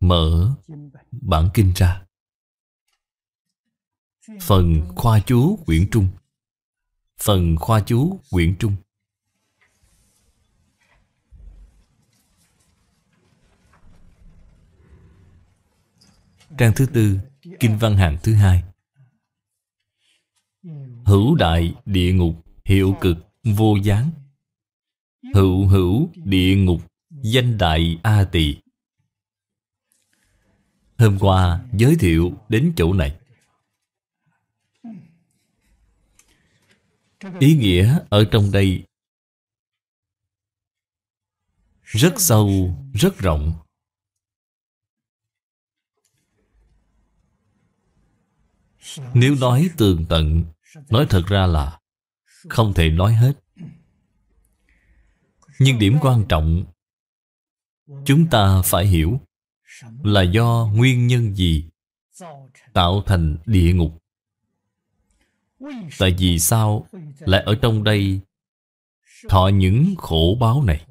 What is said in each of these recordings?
Mở bản kinh ra Phần khoa chú quyển trung Phần khoa chú quyển trung Trang thứ tư Kinh văn hàng thứ hai Hữu đại địa ngục Hiệu cực vô gián Hữu hữu địa ngục Danh đại A tỳ Hôm qua giới thiệu đến chỗ này Ý nghĩa ở trong đây Rất sâu, rất rộng Nếu nói tường tận Nói thật ra là Không thể nói hết Nhưng điểm quan trọng Chúng ta phải hiểu là do nguyên nhân gì tạo thành địa ngục tại vì sao lại ở trong đây thọ những khổ báo này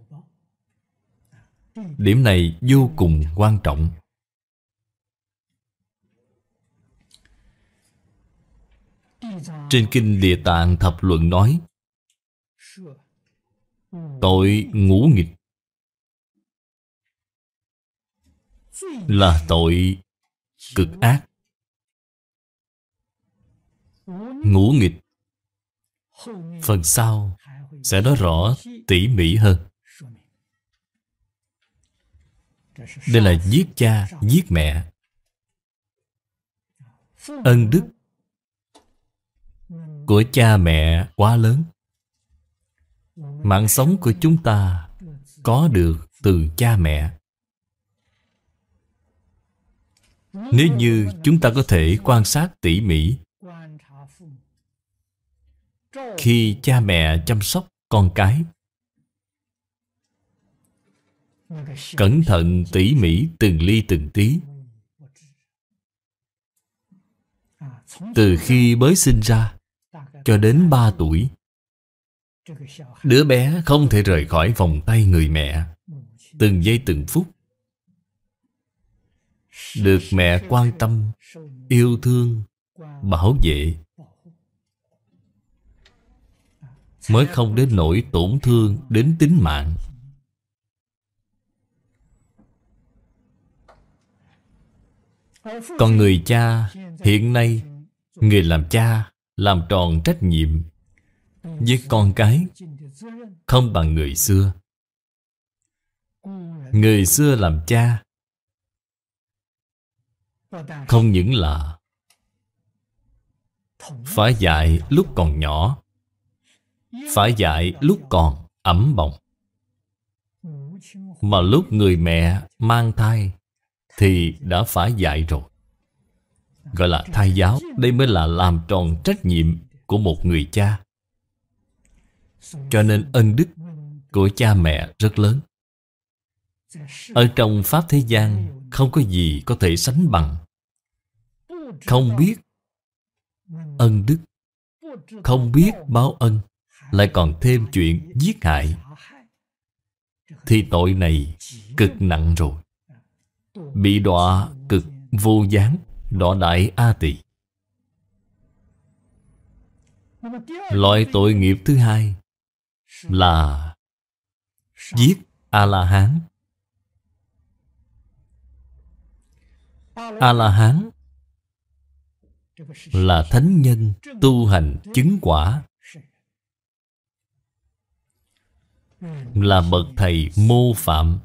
điểm này vô cùng quan trọng trên kinh địa tạng thập luận nói tội ngũ nghịch là tội cực ác ngũ nghịch phần sau sẽ nói rõ tỉ mỉ hơn đây là giết cha giết mẹ ân đức của cha mẹ quá lớn mạng sống của chúng ta có được từ cha mẹ Nếu như chúng ta có thể quan sát tỉ mỉ Khi cha mẹ chăm sóc con cái Cẩn thận tỉ mỉ từng ly từng tí Từ khi mới sinh ra Cho đến 3 tuổi Đứa bé không thể rời khỏi vòng tay người mẹ Từng giây từng phút được mẹ quan tâm yêu thương bảo vệ mới không đến nỗi tổn thương đến tính mạng còn người cha hiện nay người làm cha làm tròn trách nhiệm với con cái không bằng người xưa người xưa làm cha không những là Phá dại lúc còn nhỏ Phá dại lúc còn ẩm bồng Mà lúc người mẹ mang thai Thì đã phá dại rồi Gọi là thai giáo Đây mới là làm tròn trách nhiệm của một người cha Cho nên ân đức của cha mẹ rất lớn Ở trong Pháp Thế gian không có gì có thể sánh bằng không biết ân đức không biết báo ân lại còn thêm chuyện giết hại thì tội này cực nặng rồi bị đọa cực vô gián đọa đại a tỳ loại tội nghiệp thứ hai là giết a la hán A-la-hán là thánh nhân tu hành chứng quả là bậc thầy mô phạm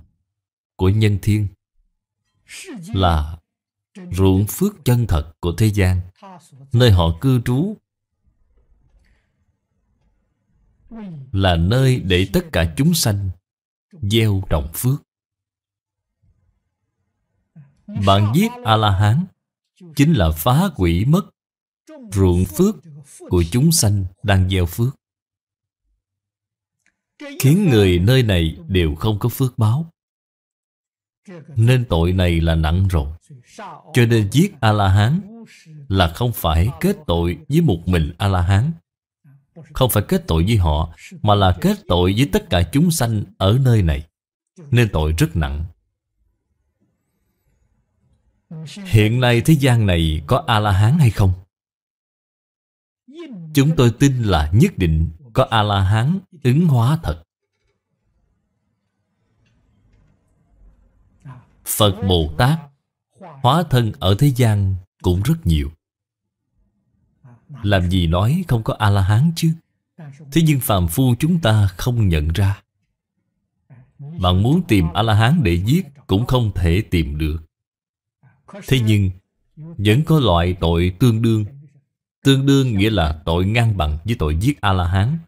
của nhân thiên là ruộng phước chân thật của thế gian nơi họ cư trú là nơi để tất cả chúng sanh gieo trồng phước bạn giết A-la-hán Chính là phá quỷ mất Ruộng phước của chúng sanh đang gieo phước Khiến người nơi này đều không có phước báo Nên tội này là nặng rồi Cho nên giết A-la-hán Là không phải kết tội với một mình A-la-hán Không phải kết tội với họ Mà là kết tội với tất cả chúng sanh ở nơi này Nên tội rất nặng Hiện nay thế gian này có A-la-hán hay không? Chúng tôi tin là nhất định có A-la-hán ứng hóa thật. Phật Bồ Tát hóa thân ở thế gian cũng rất nhiều. Làm gì nói không có A-la-hán chứ? Thế nhưng phàm phu chúng ta không nhận ra. Bạn muốn tìm A-la-hán để giết cũng không thể tìm được. Thế nhưng Vẫn có loại tội tương đương Tương đương nghĩa là tội ngang bằng với tội giết A-la-hán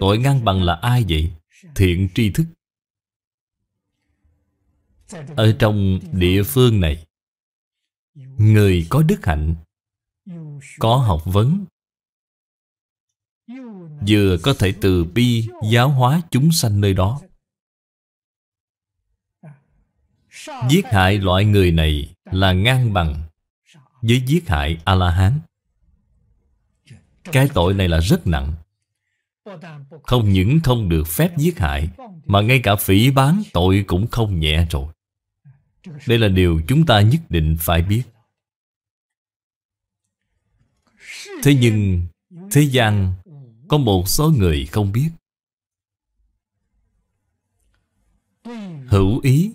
Tội ngang bằng là ai vậy? Thiện tri thức Ở trong địa phương này Người có đức hạnh Có học vấn Vừa có thể từ bi giáo hóa chúng sanh nơi đó Giết hại loại người này là ngang bằng với giết hại A-la-hán. Cái tội này là rất nặng. Không những không được phép giết hại, mà ngay cả phỉ bán tội cũng không nhẹ rồi. Đây là điều chúng ta nhất định phải biết. Thế nhưng, thế gian có một số người không biết. Hữu ý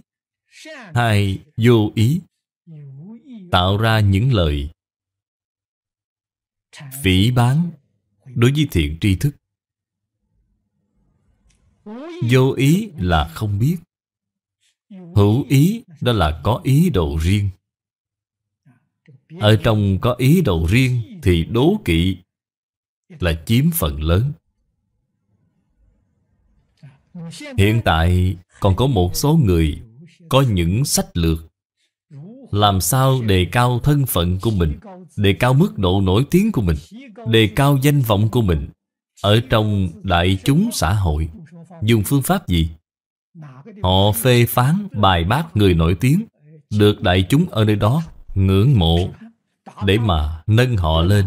hay vô ý tạo ra những lời phỉ bán đối với thiện tri thức vô ý là không biết hữu ý đó là có ý đồ riêng ở trong có ý đồ riêng thì đố kỵ là chiếm phần lớn hiện tại còn có một số người có những sách lược làm sao đề cao thân phận của mình Đề cao mức độ nổi tiếng của mình Đề cao danh vọng của mình Ở trong đại chúng xã hội Dùng phương pháp gì? Họ phê phán bài bác người nổi tiếng Được đại chúng ở nơi đó ngưỡng mộ Để mà nâng họ lên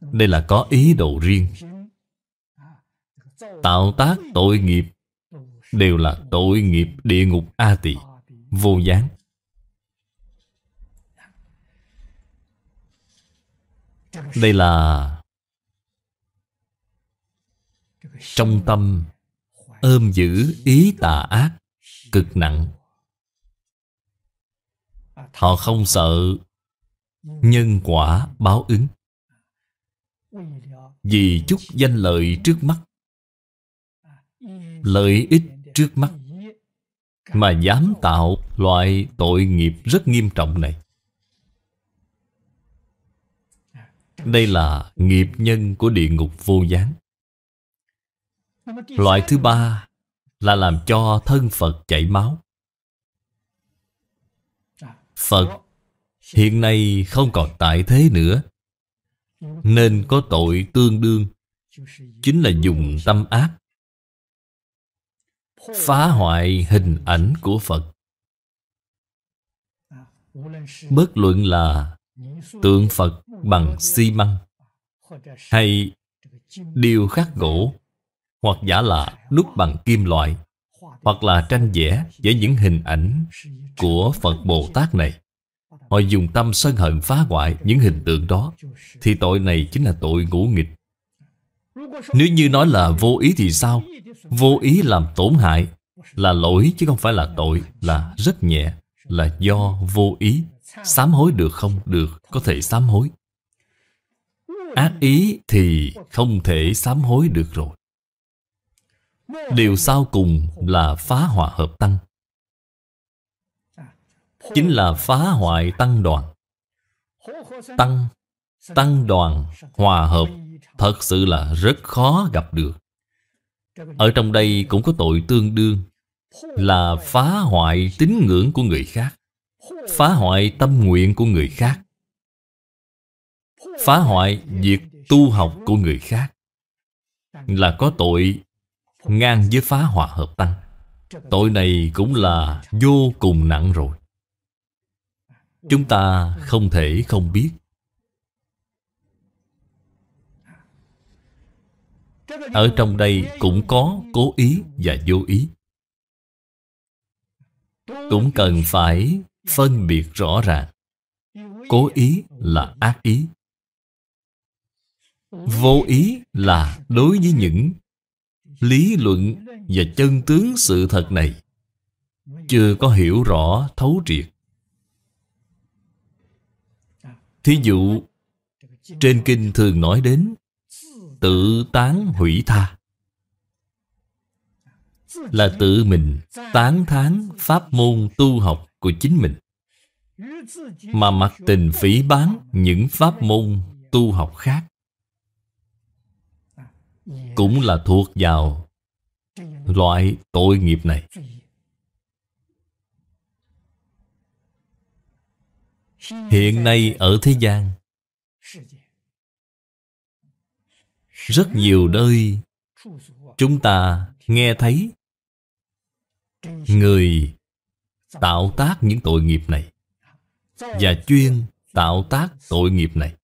Đây là có ý đồ riêng Tạo tác tội nghiệp đều là tội nghiệp địa ngục A Tỳ, vô gián. Đây là trong tâm ôm giữ ý tà ác cực nặng. Họ không sợ nhân quả báo ứng. Vì chút danh lợi trước mắt lợi ích trước mắt Mà dám tạo loại tội nghiệp rất nghiêm trọng này Đây là nghiệp nhân của địa ngục vô gián Loại thứ ba là làm cho thân Phật chảy máu Phật hiện nay không còn tại thế nữa Nên có tội tương đương Chính là dùng tâm ác phá hoại hình ảnh của phật bất luận là tượng phật bằng xi măng hay điêu khắc gỗ hoặc giả là đúc bằng kim loại hoặc là tranh vẽ với những hình ảnh của phật bồ tát này họ dùng tâm sân hận phá hoại những hình tượng đó thì tội này chính là tội ngũ nghịch nếu như nói là vô ý thì sao Vô ý làm tổn hại Là lỗi chứ không phải là tội Là rất nhẹ Là do vô ý Sám hối được không? Được Có thể sám hối Ác ý thì không thể sám hối được rồi Điều sau cùng là phá hòa hợp tăng Chính là phá hoại tăng đoàn Tăng Tăng đoàn hòa hợp Thật sự là rất khó gặp được ở trong đây cũng có tội tương đương Là phá hoại tín ngưỡng của người khác Phá hoại tâm nguyện của người khác Phá hoại việc tu học của người khác Là có tội ngang với phá hòa hợp tăng Tội này cũng là vô cùng nặng rồi Chúng ta không thể không biết Ở trong đây cũng có cố ý và vô ý Cũng cần phải phân biệt rõ ràng Cố ý là ác ý Vô ý là đối với những lý luận và chân tướng sự thật này Chưa có hiểu rõ thấu triệt Thí dụ Trên kinh thường nói đến tự tán hủy tha là tự mình tán thán pháp môn tu học của chính mình mà mặc tình phỉ bán những pháp môn tu học khác cũng là thuộc vào loại tội nghiệp này hiện nay ở thế gian Rất nhiều nơi Chúng ta nghe thấy Người tạo tác những tội nghiệp này Và chuyên tạo tác tội nghiệp này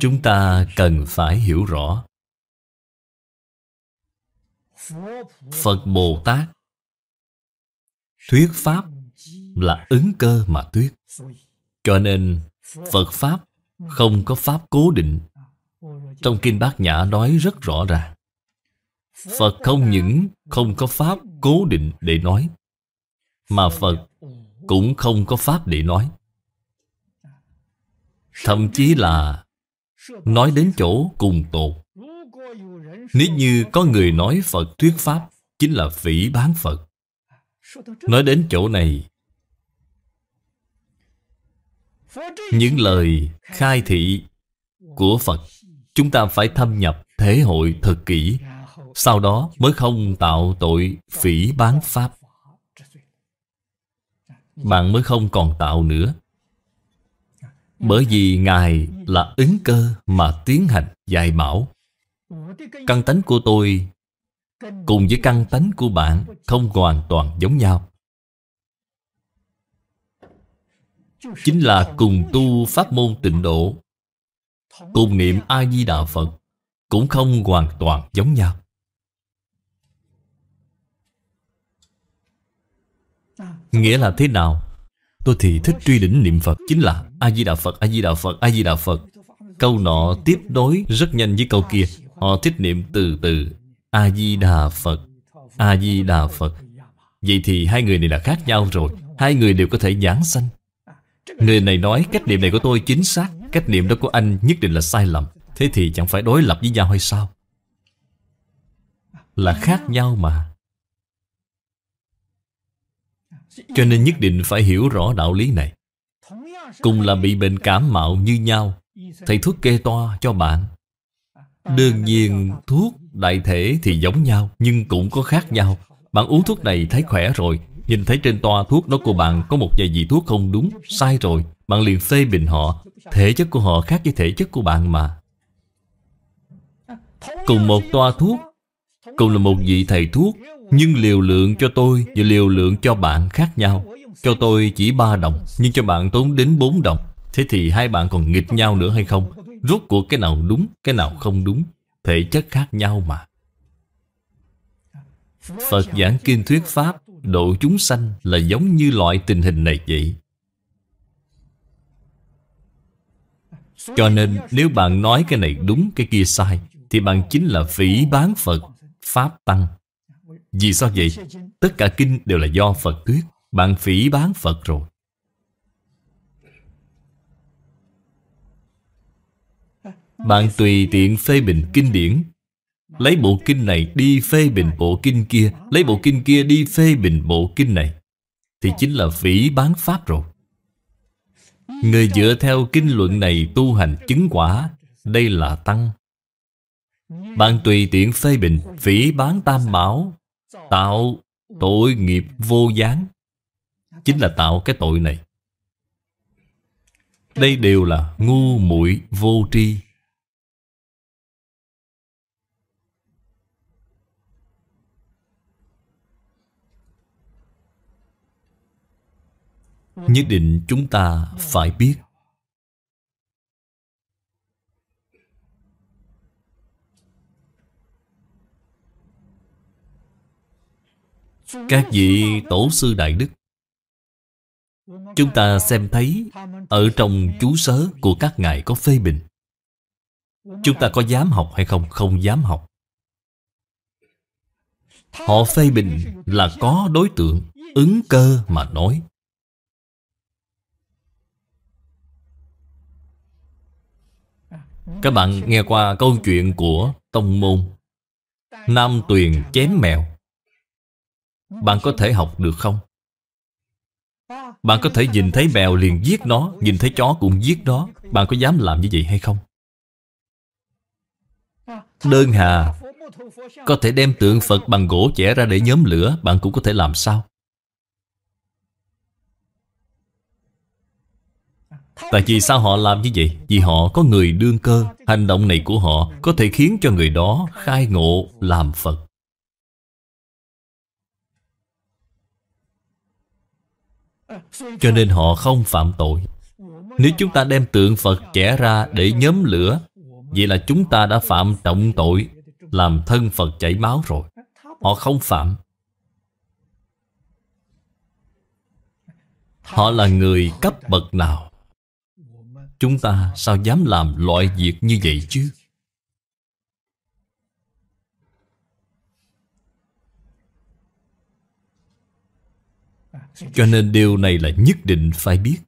Chúng ta cần phải hiểu rõ Phật Bồ Tát Thuyết Pháp là ứng cơ mà thuyết Cho nên Phật Pháp Ừ. Không có pháp cố định à, Trong Kinh Bát Nhã nói rất rõ ràng Phật không những không có pháp cố định để nói Mà Phật cũng không có pháp để nói à, Thậm chí là Nói đến chỗ cùng tột Nếu như có người nói Phật thuyết Pháp Chính là phỉ bán Phật à, Nói đến chỗ này những lời khai thị của phật chúng ta phải thâm nhập thế hội thật kỹ sau đó mới không tạo tội phỉ bán pháp bạn mới không còn tạo nữa bởi vì ngài là ứng cơ mà tiến hành dạy bảo căn tánh của tôi cùng với căn tánh của bạn không hoàn toàn giống nhau Chính là cùng tu pháp môn tịnh độ Cùng niệm A-di-đà Phật Cũng không hoàn toàn giống nhau Nghĩa là thế nào? Tôi thì thích truy đỉnh niệm Phật Chính là A-di-đà Phật, A-di-đà Phật, A-di-đà Phật Câu nọ tiếp đối rất nhanh với câu kia Họ thích niệm từ từ A-di-đà Phật A-di-đà Phật Vậy thì hai người này là khác nhau rồi Hai người đều có thể giảng sanh Người này nói cách niệm này của tôi chính xác Cách niệm đó của anh nhất định là sai lầm Thế thì chẳng phải đối lập với nhau hay sao Là khác nhau mà Cho nên nhất định phải hiểu rõ đạo lý này Cùng là bị bệnh cảm mạo như nhau Thầy thuốc kê toa cho bạn Đương nhiên thuốc đại thể thì giống nhau Nhưng cũng có khác nhau Bạn uống thuốc này thấy khỏe rồi Nhìn thấy trên toa thuốc đó của bạn có một vài vị thuốc không đúng, sai rồi Bạn liền phê bình họ Thể chất của họ khác với thể chất của bạn mà Cùng một toa thuốc Cùng là một vị thầy thuốc Nhưng liều lượng cho tôi và liều lượng cho bạn khác nhau Cho tôi chỉ 3 đồng Nhưng cho bạn tốn đến 4 đồng Thế thì hai bạn còn nghịch nhau nữa hay không? Rốt cuộc cái nào đúng, cái nào không đúng Thể chất khác nhau mà Phật giảng kinh thuyết Pháp độ chúng sanh là giống như loại tình hình này vậy Cho nên nếu bạn nói cái này đúng cái kia sai Thì bạn chính là phỉ bán Phật, Pháp Tăng Vì sao vậy? Tất cả kinh đều là do Phật thuyết Bạn phỉ bán Phật rồi Bạn tùy tiện phê bình kinh điển Lấy bộ kinh này đi phê bình bộ kinh kia Lấy bộ kinh kia đi phê bình bộ kinh này Thì chính là phỉ bán pháp rồi Người dựa theo kinh luận này tu hành chứng quả Đây là tăng Bạn tùy tiện phê bình phỉ bán tam bảo Tạo tội nghiệp vô gián Chính là tạo cái tội này Đây đều là ngu muội vô tri nhất định chúng ta phải biết các vị tổ sư đại đức chúng ta xem thấy ở trong chú sớ của các ngài có phê bình chúng ta có dám học hay không không dám học họ phê bình là có đối tượng ứng cơ mà nói Các bạn nghe qua câu chuyện của Tông Môn Nam Tuyền chém mèo Bạn có thể học được không? Bạn có thể nhìn thấy mèo liền giết nó Nhìn thấy chó cũng giết nó Bạn có dám làm như vậy hay không? Đơn hà Có thể đem tượng Phật bằng gỗ chẻ ra để nhóm lửa Bạn cũng có thể làm sao? Tại vì sao họ làm như vậy? Vì họ có người đương cơ Hành động này của họ có thể khiến cho người đó khai ngộ làm Phật Cho nên họ không phạm tội Nếu chúng ta đem tượng Phật chẻ ra để nhóm lửa Vậy là chúng ta đã phạm trọng tội Làm thân Phật chảy máu rồi Họ không phạm Họ là người cấp bậc nào Chúng ta sao dám làm loại việc như vậy chứ Cho nên điều này là nhất định phải biết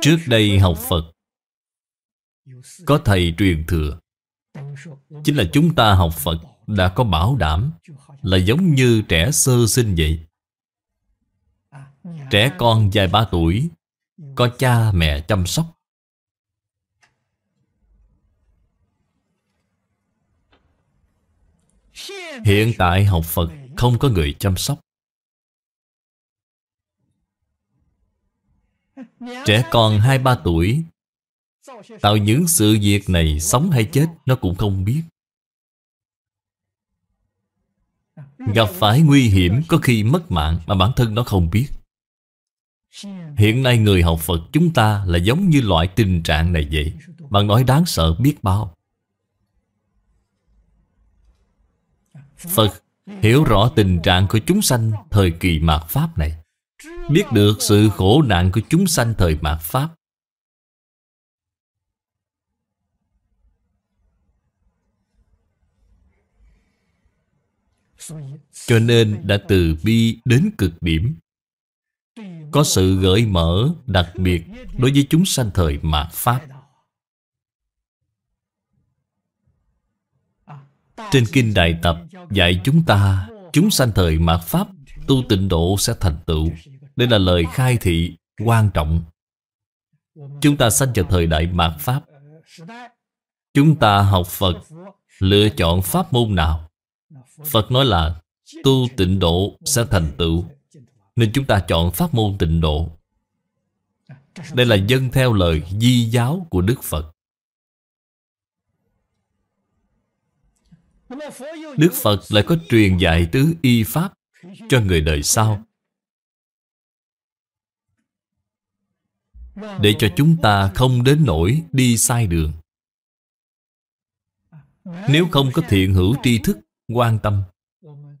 Trước đây học Phật Có thầy truyền thừa Chính là chúng ta học Phật đã có bảo đảm Là giống như trẻ sơ sinh vậy Trẻ con vài ba tuổi có cha mẹ chăm sóc. Hiện tại học Phật không có người chăm sóc. Trẻ con hai ba tuổi Tạo những sự việc này sống hay chết nó cũng không biết Gặp phải nguy hiểm có khi mất mạng mà bản thân nó không biết Hiện nay người học Phật chúng ta là giống như loại tình trạng này vậy Bạn nói đáng sợ biết bao Phật hiểu rõ tình trạng của chúng sanh thời kỳ mạt Pháp này Biết được sự khổ nạn của chúng sanh thời mạt Pháp Cho nên đã từ bi đến cực điểm có sự gợi mở đặc biệt đối với chúng sanh thời mạt Pháp. Trên Kinh Đại Tập dạy chúng ta chúng sanh thời mạt Pháp tu tịnh độ sẽ thành tựu. Đây là lời khai thị quan trọng. Chúng ta sanh vào thời đại mạt Pháp. Chúng ta học Phật lựa chọn pháp môn nào? Phật nói là tu tịnh độ sẽ thành tựu nên chúng ta chọn pháp môn tịnh độ Đây là dân theo lời di giáo của Đức Phật Đức Phật lại có truyền dạy tứ y pháp cho người đời sau Để cho chúng ta không đến nỗi đi sai đường Nếu không có thiện hữu tri thức, quan tâm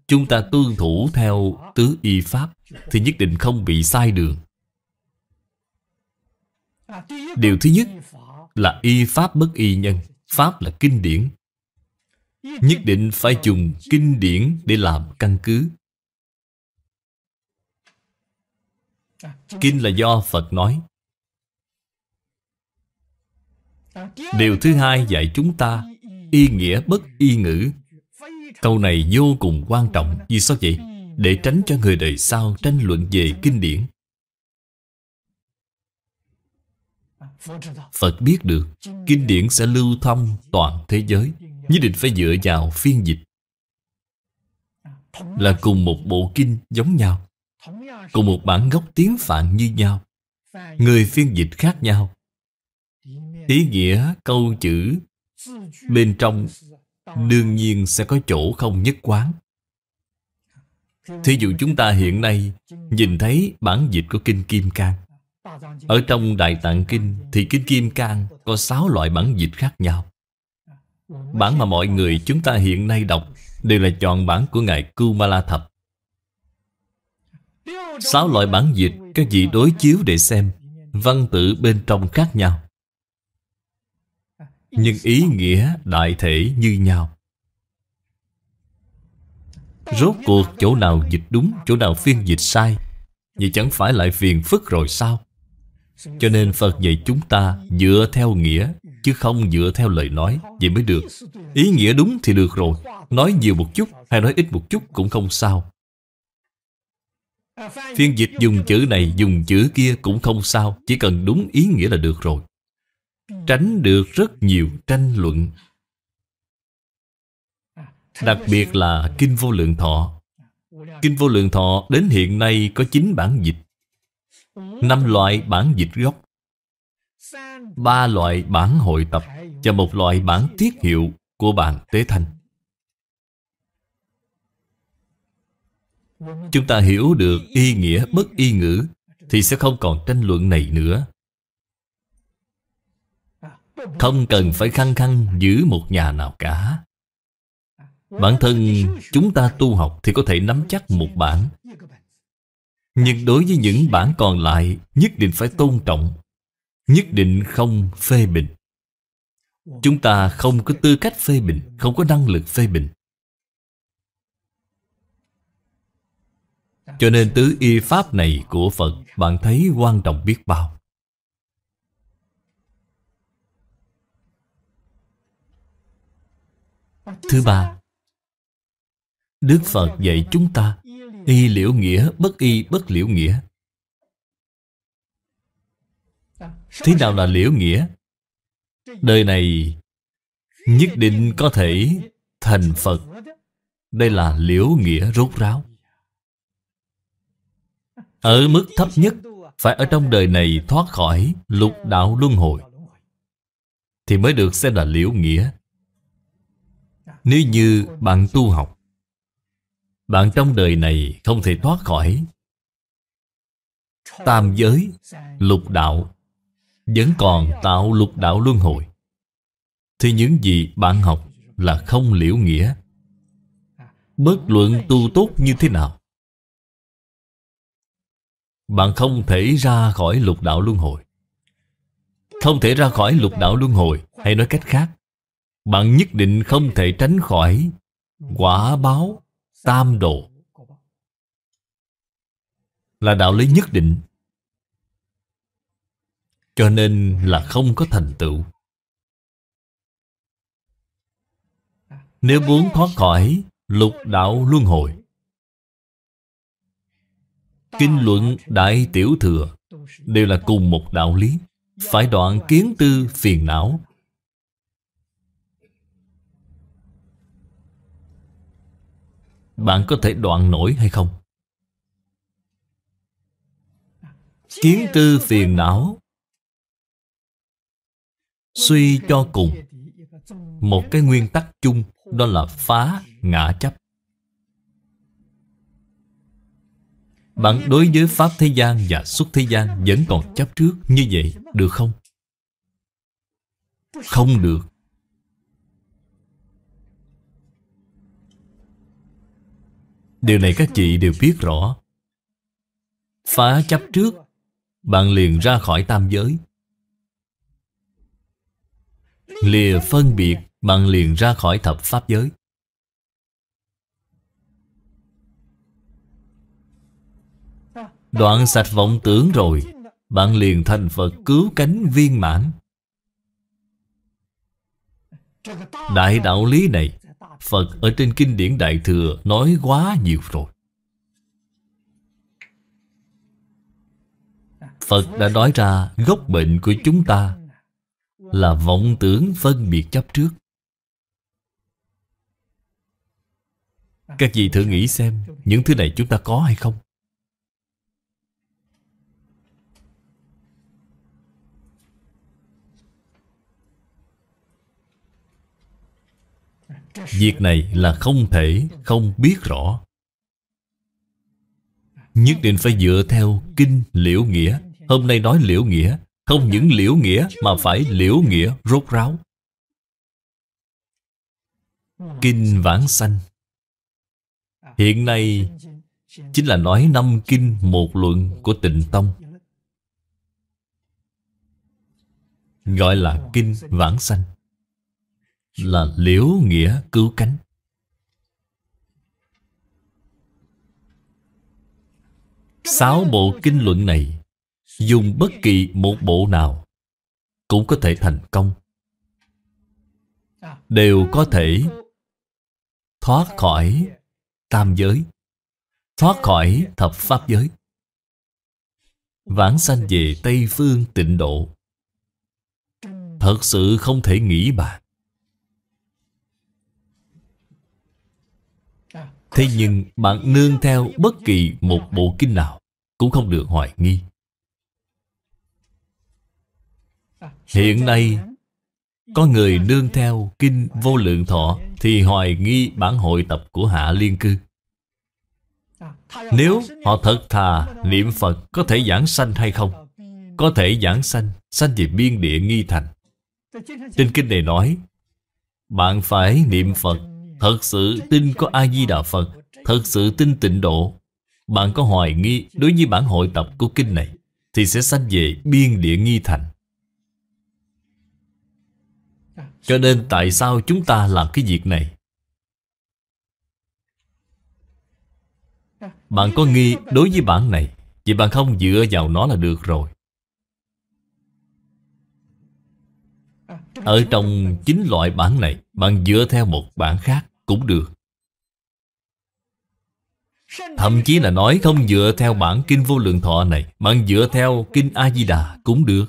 Chúng ta tuân thủ theo tứ y pháp Thì nhất định không bị sai đường Điều thứ nhất là y pháp bất y nhân Pháp là kinh điển Nhất định phải dùng kinh điển để làm căn cứ Kinh là do Phật nói Điều thứ hai dạy chúng ta Y nghĩa bất y ngữ Câu này vô cùng quan trọng Vì sao vậy? Để tránh cho người đời sau tranh luận về kinh điển Phật biết được Kinh điển sẽ lưu thông toàn thế giới Nhất định phải dựa vào phiên dịch Là cùng một bộ kinh giống nhau Cùng một bản gốc tiếng Phạn như nhau Người phiên dịch khác nhau Ý nghĩa câu chữ Bên trong đương nhiên sẽ có chỗ không nhất quán thí dụ chúng ta hiện nay nhìn thấy bản dịch của kinh kim cang ở trong đại tạng kinh thì kinh kim cang có sáu loại bản dịch khác nhau bản mà mọi người chúng ta hiện nay đọc đều là chọn bản của ngài kumala thập sáu loại bản dịch các vị đối chiếu để xem văn tự bên trong khác nhau nhưng ý nghĩa đại thể như nhau Rốt cuộc chỗ nào dịch đúng Chỗ nào phiên dịch sai Vậy chẳng phải lại phiền phức rồi sao Cho nên Phật dạy chúng ta Dựa theo nghĩa Chứ không dựa theo lời nói Vậy mới được Ý nghĩa đúng thì được rồi Nói nhiều một chút hay nói ít một chút cũng không sao Phiên dịch dùng chữ này dùng chữ kia cũng không sao Chỉ cần đúng ý nghĩa là được rồi tránh được rất nhiều tranh luận đặc biệt là kinh vô lượng thọ kinh vô lượng thọ đến hiện nay có 9 bản dịch năm loại bản dịch gốc ba loại bản hội tập và một loại bản tiết hiệu của bạn Tế Thanh. Chúng ta hiểu được y nghĩa bất y ngữ thì sẽ không còn tranh luận này nữa. Không cần phải khăng khăng giữ một nhà nào cả Bản thân chúng ta tu học thì có thể nắm chắc một bản Nhưng đối với những bản còn lại Nhất định phải tôn trọng Nhất định không phê bình Chúng ta không có tư cách phê bình Không có năng lực phê bình Cho nên tứ y pháp này của Phật Bạn thấy quan trọng biết bao Thứ ba Đức Phật dạy chúng ta Y liễu nghĩa, bất y, bất liễu nghĩa Thế nào là liễu nghĩa? Đời này nhất định có thể thành Phật Đây là liễu nghĩa rốt ráo Ở mức thấp nhất Phải ở trong đời này thoát khỏi lục đạo luân hồi Thì mới được xem là liễu nghĩa nếu như bạn tu học Bạn trong đời này không thể thoát khỏi Tam giới, lục đạo Vẫn còn tạo lục đạo luân hồi Thì những gì bạn học là không liễu nghĩa Bất luận tu tốt như thế nào Bạn không thể ra khỏi lục đạo luân hồi Không thể ra khỏi lục đạo luân hồi Hay nói cách khác bạn nhất định không thể tránh khỏi Quả báo Tam độ Là đạo lý nhất định Cho nên là không có thành tựu Nếu muốn thoát khỏi Lục đạo luân hồi Kinh luận Đại Tiểu Thừa Đều là cùng một đạo lý Phải đoạn kiến tư phiền não Bạn có thể đoạn nổi hay không? Kiến tư phiền não Suy cho cùng Một cái nguyên tắc chung Đó là phá ngã chấp Bạn đối với Pháp thế gian và xuất thế gian Vẫn còn chấp trước như vậy Được không? Không được Điều này các chị đều biết rõ Phá chấp trước Bạn liền ra khỏi tam giới Lìa phân biệt Bạn liền ra khỏi thập pháp giới Đoạn sạch vọng tưởng rồi Bạn liền thành Phật cứu cánh viên mãn Đại đạo lý này Phật ở trên kinh điển Đại Thừa nói quá nhiều rồi Phật đã nói ra gốc bệnh của chúng ta Là vọng tưởng phân biệt chấp trước Các vị thử nghĩ xem Những thứ này chúng ta có hay không Việc này là không thể không biết rõ Nhất định phải dựa theo kinh liễu nghĩa Hôm nay nói liễu nghĩa Không những liễu nghĩa mà phải liễu nghĩa rốt ráo Kinh vãng sanh Hiện nay Chính là nói năm kinh một luận của tịnh tông Gọi là kinh vãng sanh là liễu nghĩa cứu cánh. Sáu bộ kinh luận này Dùng bất kỳ một bộ nào Cũng có thể thành công Đều có thể Thoát khỏi Tam giới Thoát khỏi thập pháp giới Vãng sanh về Tây Phương tịnh độ Thật sự không thể nghĩ bàn Thế nhưng bạn nương theo bất kỳ một bộ kinh nào Cũng không được hoài nghi Hiện nay Có người nương theo kinh vô lượng thọ Thì hoài nghi bản hội tập của Hạ Liên Cư Nếu họ thật thà niệm Phật có thể giảng sanh hay không Có thể giảng sanh Sanh về biên địa nghi thành Trên kinh này nói Bạn phải niệm Phật Thật sự tin có A-di-đà Phật Thật sự tin tịnh độ Bạn có hoài nghi đối với bản hội tập của kinh này Thì sẽ sanh về biên địa nghi thành Cho nên tại sao chúng ta làm cái việc này Bạn có nghi đối với bản này Vậy bạn không dựa vào nó là được rồi Ở trong chính loại bản này bạn dựa theo một bản khác cũng được Thậm chí là nói không dựa theo bản kinh vô lượng thọ này Bạn dựa theo kinh A-di-đà cũng được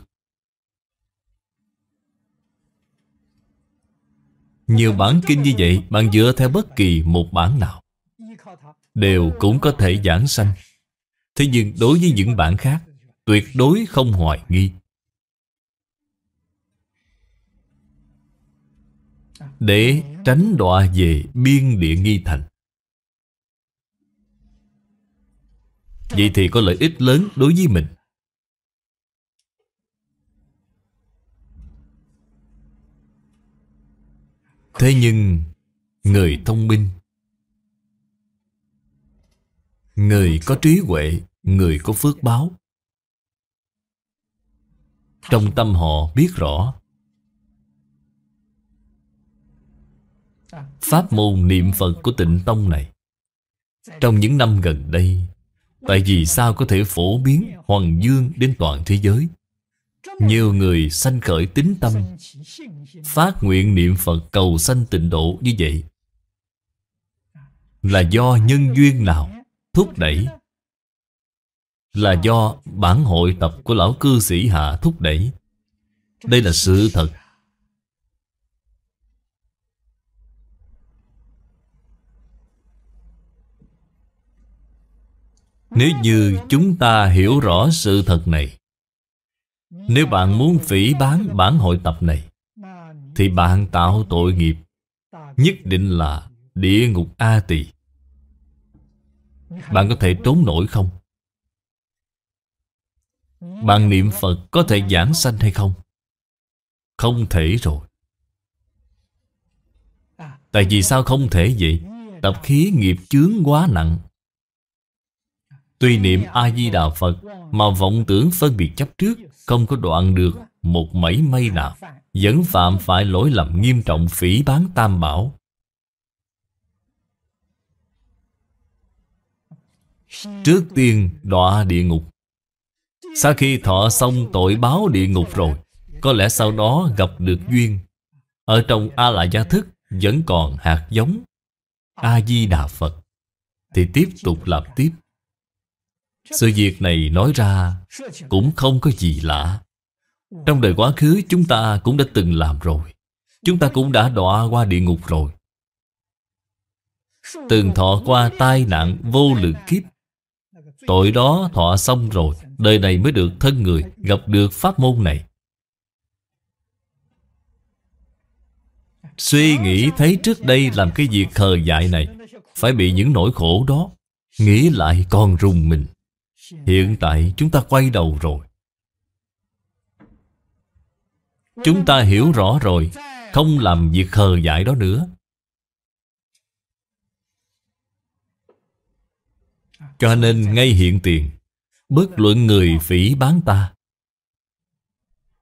Nhiều bản kinh như vậy Bạn dựa theo bất kỳ một bản nào Đều cũng có thể giảng sanh Thế nhưng đối với những bản khác Tuyệt đối không hoài nghi để tránh đọa về biên địa nghi thành. Vậy thì có lợi ích lớn đối với mình. Thế nhưng, người thông minh, người có trí huệ, người có phước báo, trong tâm họ biết rõ Pháp môn niệm Phật của tịnh Tông này Trong những năm gần đây Tại vì sao có thể phổ biến Hoàng Dương đến toàn thế giới Nhiều người sanh khởi tính tâm Phát nguyện niệm Phật cầu sanh tịnh độ như vậy Là do nhân duyên nào thúc đẩy Là do bản hội tập của lão cư sĩ hạ thúc đẩy Đây là sự thật Nếu như chúng ta hiểu rõ sự thật này Nếu bạn muốn phỉ bán bản hội tập này Thì bạn tạo tội nghiệp Nhất định là địa ngục A Tỳ Bạn có thể trốn nổi không? Bạn niệm Phật có thể giảng sanh hay không? Không thể rồi Tại vì sao không thể vậy? Tập khí nghiệp chướng quá nặng Tuy niệm A-di-đà Phật Mà vọng tưởng phân biệt chấp trước Không có đoạn được một mảy may nào Vẫn phạm phải lỗi lầm nghiêm trọng phỉ bán tam bảo Trước tiên đọa địa ngục Sau khi thọ xong tội báo địa ngục rồi Có lẽ sau đó gặp được duyên Ở trong A-la gia thức Vẫn còn hạt giống A-di-đà Phật Thì tiếp tục làm tiếp sự việc này nói ra cũng không có gì lạ. Trong đời quá khứ chúng ta cũng đã từng làm rồi. Chúng ta cũng đã đọa qua địa ngục rồi. Từng thọ qua tai nạn vô lượng kiếp. Tội đó thọ xong rồi, đời này mới được thân người, gặp được pháp môn này. Suy nghĩ thấy trước đây làm cái việc khờ dại này Phải bị những nỗi khổ đó Nghĩ lại còn rùng mình Hiện tại chúng ta quay đầu rồi Chúng ta hiểu rõ rồi Không làm việc khờ dại đó nữa Cho nên ngay hiện tiền Bất luận người phỉ bán ta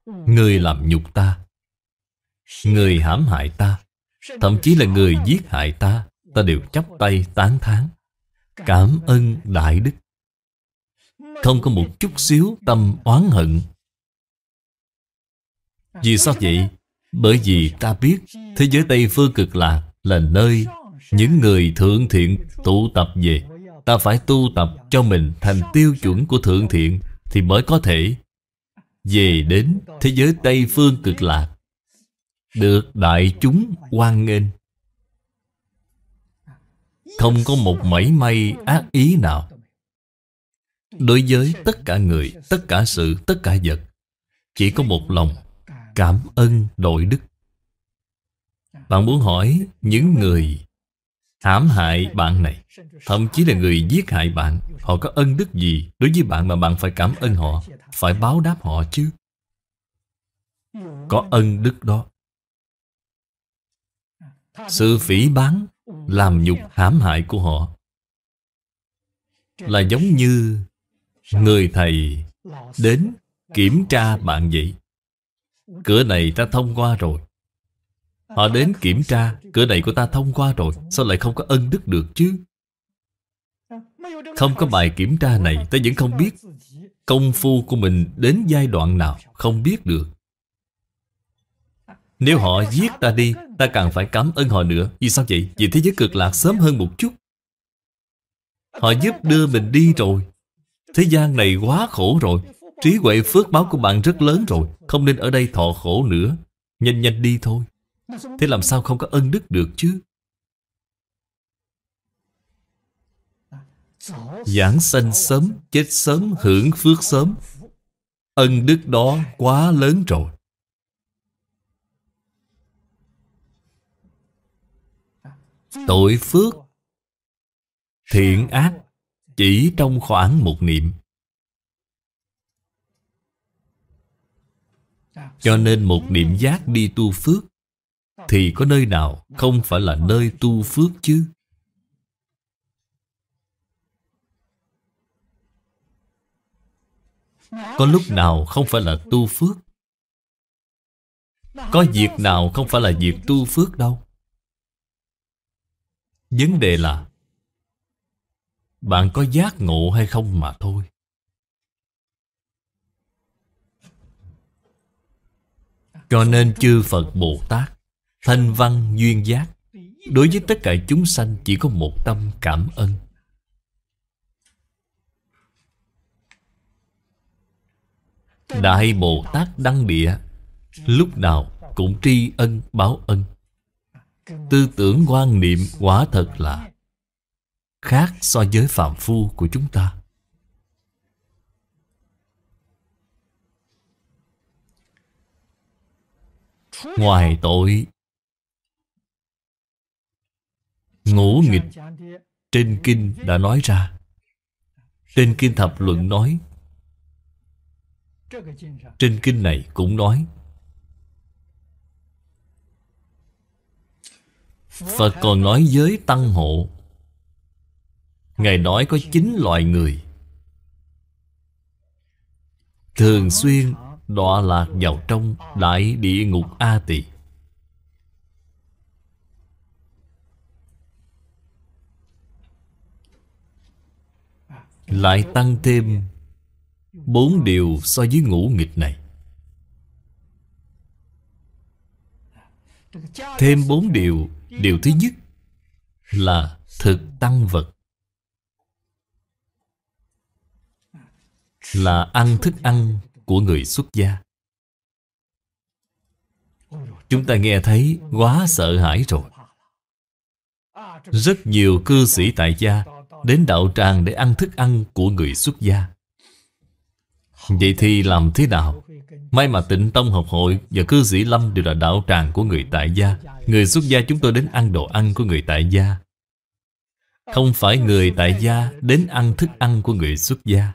Người làm nhục ta Người hãm hại ta Thậm chí là người giết hại ta Ta đều chắp tay tán thán Cảm ơn Đại Đức không có một chút xíu tâm oán hận Vì sao vậy? Bởi vì ta biết Thế giới Tây Phương cực lạc là nơi Những người thượng thiện tụ tập về Ta phải tu tập cho mình thành tiêu chuẩn của thượng thiện Thì mới có thể Về đến thế giới Tây Phương cực lạc Được đại chúng quan nghênh Không có một mảy may ác ý nào Đối với tất cả người, tất cả sự, tất cả vật Chỉ có một lòng Cảm ơn đội đức Bạn muốn hỏi những người hãm hại bạn này Thậm chí là người giết hại bạn Họ có ân đức gì đối với bạn mà bạn phải cảm ơn họ Phải báo đáp họ chứ Có ân đức đó Sự phỉ bán Làm nhục hãm hại của họ Là giống như Người thầy đến kiểm tra bạn vậy Cửa này ta thông qua rồi Họ đến kiểm tra Cửa này của ta thông qua rồi Sao lại không có ân đức được chứ Không có bài kiểm tra này Ta vẫn không biết Công phu của mình đến giai đoạn nào Không biết được Nếu họ giết ta đi Ta càng phải cảm ơn họ nữa Vì sao vậy? Vì thế giới cực lạc sớm hơn một chút Họ giúp đưa mình đi rồi Thế gian này quá khổ rồi Trí huệ phước báo của bạn rất lớn rồi Không nên ở đây thọ khổ nữa Nhanh nhanh đi thôi Thế làm sao không có ân đức được chứ Giảng sanh sớm Chết sớm hưởng phước sớm Ân đức đó quá lớn rồi Tội phước Thiện ác chỉ trong khoảng một niệm cho nên một niệm giác đi tu phước thì có nơi nào không phải là nơi tu phước chứ có lúc nào không phải là tu phước có việc nào không phải là việc tu phước đâu vấn đề là bạn có giác ngộ hay không mà thôi. Cho nên chư Phật Bồ Tát, thanh văn duyên giác, đối với tất cả chúng sanh chỉ có một tâm cảm ơn. Đại Bồ Tát Đăng Địa Lúc nào cũng tri ân báo ân Tư tưởng quan niệm quả thật là khác so với phạm phu của chúng ta. Ngoài tội ngũ nghịch trên kinh đã nói ra trên kinh thập luận nói trên kinh này cũng nói Phật còn nói với tăng hộ Ngài nói có 9 loại người Thường xuyên đọa lạc vào trong đại địa ngục A Tỳ Lại tăng thêm bốn điều so với ngũ nghịch này Thêm bốn điều Điều thứ nhất là thực tăng vật là ăn thức ăn của người xuất gia chúng ta nghe thấy quá sợ hãi rồi rất nhiều cư sĩ tại gia đến đạo tràng để ăn thức ăn của người xuất gia vậy thì làm thế nào may mà tịnh tông học hội và cư sĩ lâm đều là đạo tràng của người tại gia người xuất gia chúng tôi đến ăn đồ ăn của người tại gia không phải người tại gia đến ăn thức ăn của người xuất gia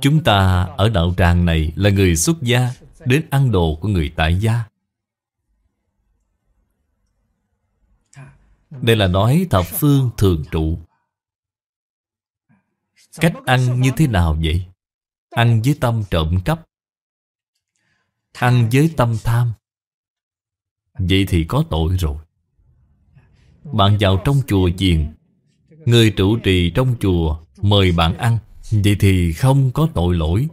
Chúng ta ở đạo tràng này là người xuất gia Đến ăn đồ của người tại gia Đây là nói thập phương thường trụ Cách ăn như thế nào vậy? Ăn với tâm trộm cắp Ăn với tâm tham Vậy thì có tội rồi Bạn vào trong chùa chiền Người trụ trì trong chùa Mời bạn ăn Vậy thì không có tội lỗi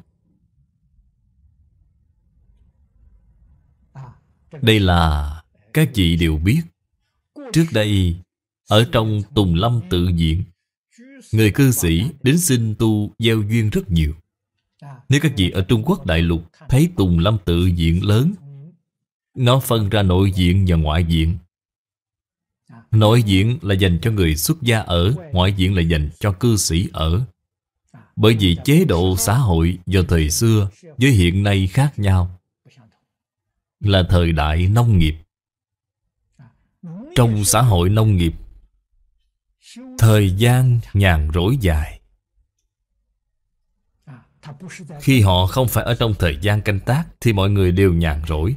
Đây là các vị đều biết Trước đây Ở trong Tùng Lâm tự diện Người cư sĩ đến xin tu gieo duyên rất nhiều Nếu các vị ở Trung Quốc đại lục Thấy Tùng Lâm tự diện lớn Nó phân ra nội diện và ngoại diện Nội diện là dành cho người xuất gia ở Ngoại diện là dành cho cư sĩ ở bởi vì chế độ xã hội vào thời xưa với hiện nay khác nhau Là thời đại nông nghiệp Trong xã hội nông nghiệp Thời gian nhàn rỗi dài khi họ không phải ở trong thời gian canh tác Thì mọi người đều nhàn rỗi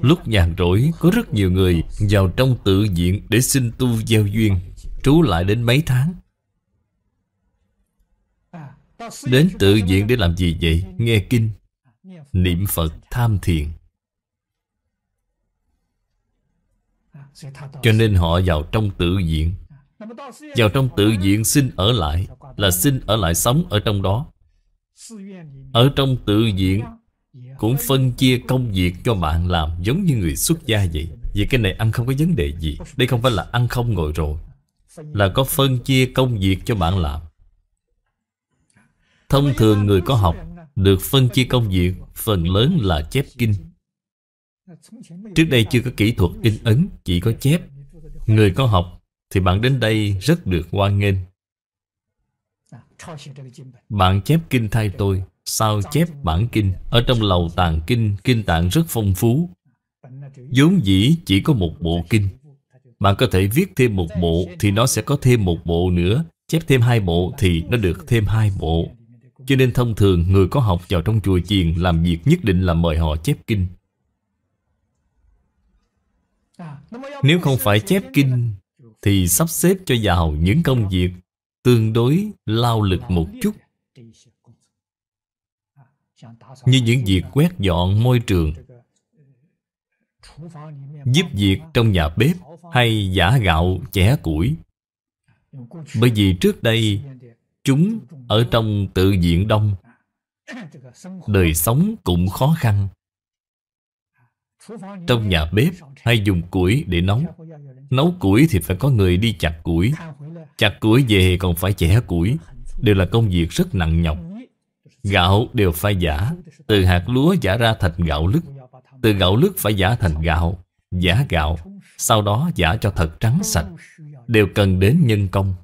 Lúc nhàn rỗi có rất nhiều người Vào trong tự viện để xin tu gieo duyên Trú lại đến mấy tháng Đến tự viện để làm gì vậy? Nghe kinh Niệm Phật tham thiền Cho nên họ vào trong tự viện Vào trong tự viện xin ở lại Là xin ở lại sống ở trong đó Ở trong tự viện Cũng phân chia công việc cho bạn làm Giống như người xuất gia vậy Vì cái này ăn không có vấn đề gì Đây không phải là ăn không ngồi rồi Là có phân chia công việc cho bạn làm Thông thường người có học Được phân chia công việc Phần lớn là chép kinh Trước đây chưa có kỹ thuật in ấn Chỉ có chép Người có học Thì bạn đến đây rất được hoan nghênh Bạn chép kinh thay tôi Sao chép bản kinh Ở trong lầu tàng kinh Kinh tạng rất phong phú vốn dĩ chỉ có một bộ kinh Bạn có thể viết thêm một bộ Thì nó sẽ có thêm một bộ nữa Chép thêm hai bộ thì nó được thêm hai bộ cho nên thông thường người có học vào trong chùa chiền làm việc nhất định là mời họ chép kinh. Nếu không phải chép kinh thì sắp xếp cho vào những công việc tương đối lao lực một chút. Như những việc quét dọn môi trường Giúp việc trong nhà bếp Hay giả gạo, chẻ củi Bởi vì trước đây Chúng ở trong tự diện đông Đời sống cũng khó khăn Trong nhà bếp hay dùng củi để nấu Nấu củi thì phải có người đi chặt củi Chặt củi về còn phải chẻ củi Đều là công việc rất nặng nhọc Gạo đều phải giả Từ hạt lúa giả ra thành gạo lứt Từ gạo lứt phải giả thành gạo Giả gạo Sau đó giả cho thật trắng sạch Đều cần đến nhân công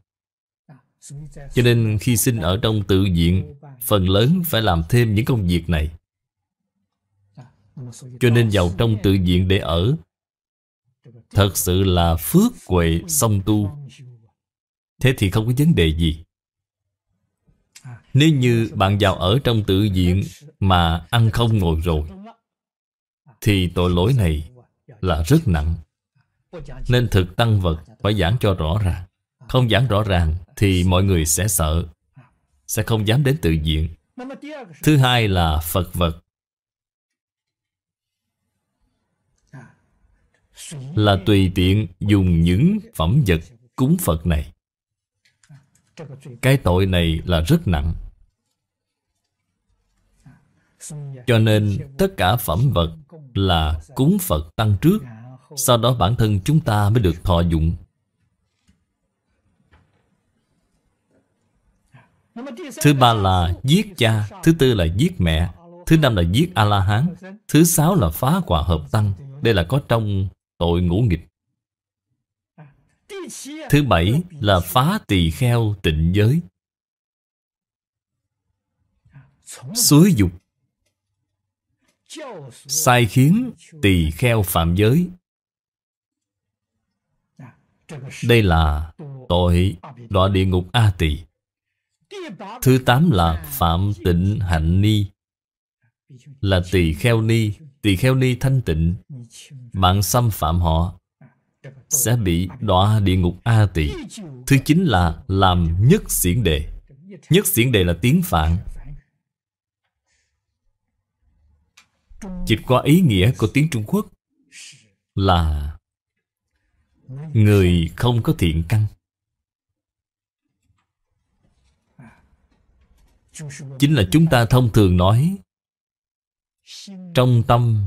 cho nên khi sinh ở trong tự viện Phần lớn phải làm thêm những công việc này Cho nên vào trong tự viện để ở Thật sự là phước huệ song tu Thế thì không có vấn đề gì Nếu như bạn vào ở trong tự viện Mà ăn không ngồi rồi Thì tội lỗi này là rất nặng Nên thực tăng vật phải giảng cho rõ ràng không giảng rõ ràng thì mọi người sẽ sợ sẽ không dám đến tự diện thứ hai là phật vật là tùy tiện dùng những phẩm vật cúng phật này cái tội này là rất nặng cho nên tất cả phẩm vật là cúng phật tăng trước sau đó bản thân chúng ta mới được thọ dụng Thứ ba là giết cha Thứ tư là giết mẹ Thứ năm là giết A-la-hán Thứ sáu là phá quả hợp tăng Đây là có trong tội ngũ nghịch Thứ bảy là phá tỳ kheo tịnh giới Suối dục Sai khiến tỳ kheo phạm giới Đây là tội đọa địa ngục A tỳ Thứ tám là Phạm Tịnh Hạnh Ni Là tỳ kheo ni Tỳ kheo ni thanh tịnh Bạn xâm phạm họ Sẽ bị đọa địa ngục A tỳ Thứ chín là làm nhất xiển đề Nhất xiển đề là tiếng Phạn Dịch qua ý nghĩa của tiếng Trung Quốc Là Người không có thiện căn Chính là chúng ta thông thường nói Trong tâm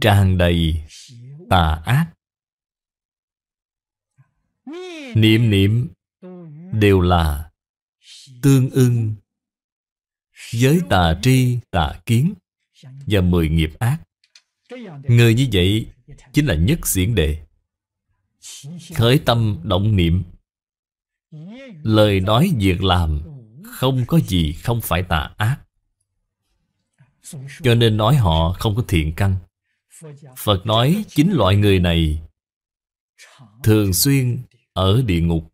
Tràn đầy tà ác Niệm niệm đều là tương ưng với tà tri, tà kiến và mười nghiệp ác. Người như vậy chính là nhất diễn đề. Khởi tâm động niệm lời nói việc làm không có gì không phải tà ác cho nên nói họ không có thiện căn phật nói chính loại người này thường xuyên ở địa ngục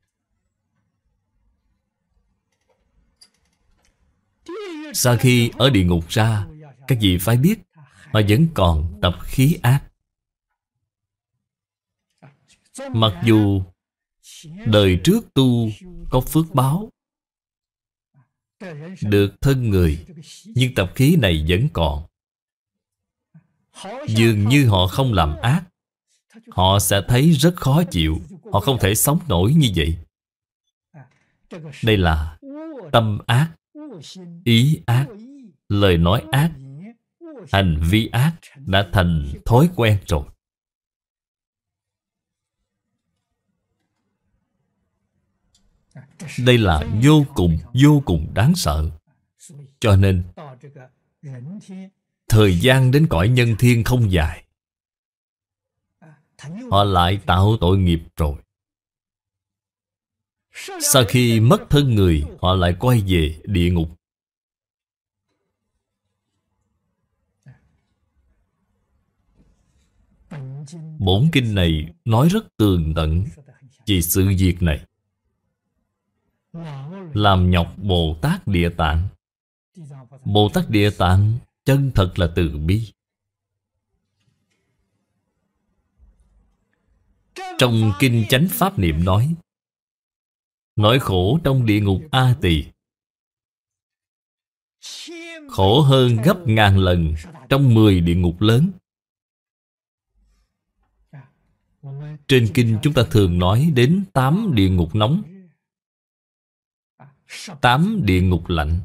sau khi ở địa ngục ra các vị phải biết mà vẫn còn tập khí ác mặc dù Đời trước tu có phước báo Được thân người Nhưng tập khí này vẫn còn Dường như họ không làm ác Họ sẽ thấy rất khó chịu Họ không thể sống nổi như vậy Đây là tâm ác Ý ác Lời nói ác Hành vi ác Đã thành thói quen rồi Đây là vô cùng, vô cùng đáng sợ Cho nên Thời gian đến cõi nhân thiên không dài Họ lại tạo tội nghiệp rồi Sau khi mất thân người Họ lại quay về địa ngục Bổn kinh này nói rất tường tận về sự việc này làm nhọc Bồ Tát Địa Tạng Bồ Tát Địa Tạng chân thật là từ bi Trong Kinh Chánh Pháp Niệm nói Nỗi khổ trong địa ngục A Tỳ Khổ hơn gấp ngàn lần trong mười địa ngục lớn Trên kinh chúng ta thường nói đến tám địa ngục nóng tám địa ngục lạnh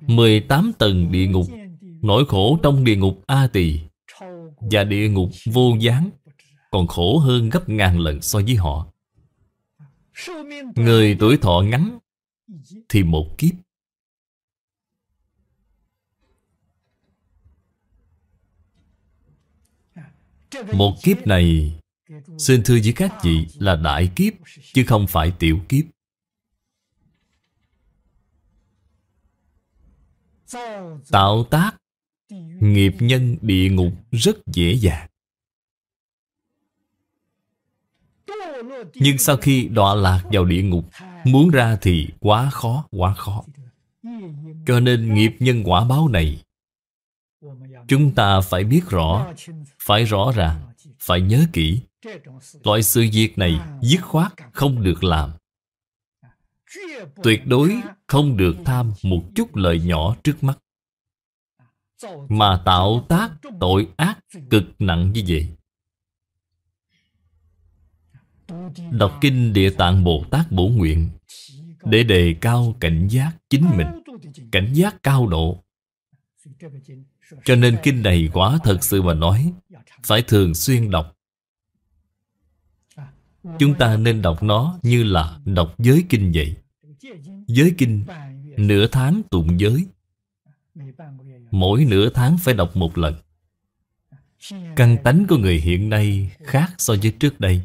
mười tám tầng địa ngục Nỗi khổ trong địa ngục A Tỳ Và địa ngục vô gián Còn khổ hơn gấp ngàn lần so với họ Người tuổi thọ ngắn Thì một kiếp Một kiếp này Xin thưa với các vị là đại kiếp Chứ không phải tiểu kiếp Tạo tác Nghiệp nhân địa ngục rất dễ dàng Nhưng sau khi đọa lạc vào địa ngục Muốn ra thì quá khó, quá khó Cho nên nghiệp nhân quả báo này Chúng ta phải biết rõ Phải rõ ràng Phải nhớ kỹ Loại sự việc này dứt khoát không được làm tuyệt đối không được tham một chút lợi nhỏ trước mắt mà tạo tác tội ác cực nặng như vậy đọc kinh địa tạng bồ tát bổ nguyện để đề cao cảnh giác chính mình cảnh giác cao độ cho nên kinh này quả thật sự mà nói phải thường xuyên đọc chúng ta nên đọc nó như là đọc giới kinh vậy Giới kinh Nửa tháng tụng giới Mỗi nửa tháng phải đọc một lần Căn tánh của người hiện nay khác so với trước đây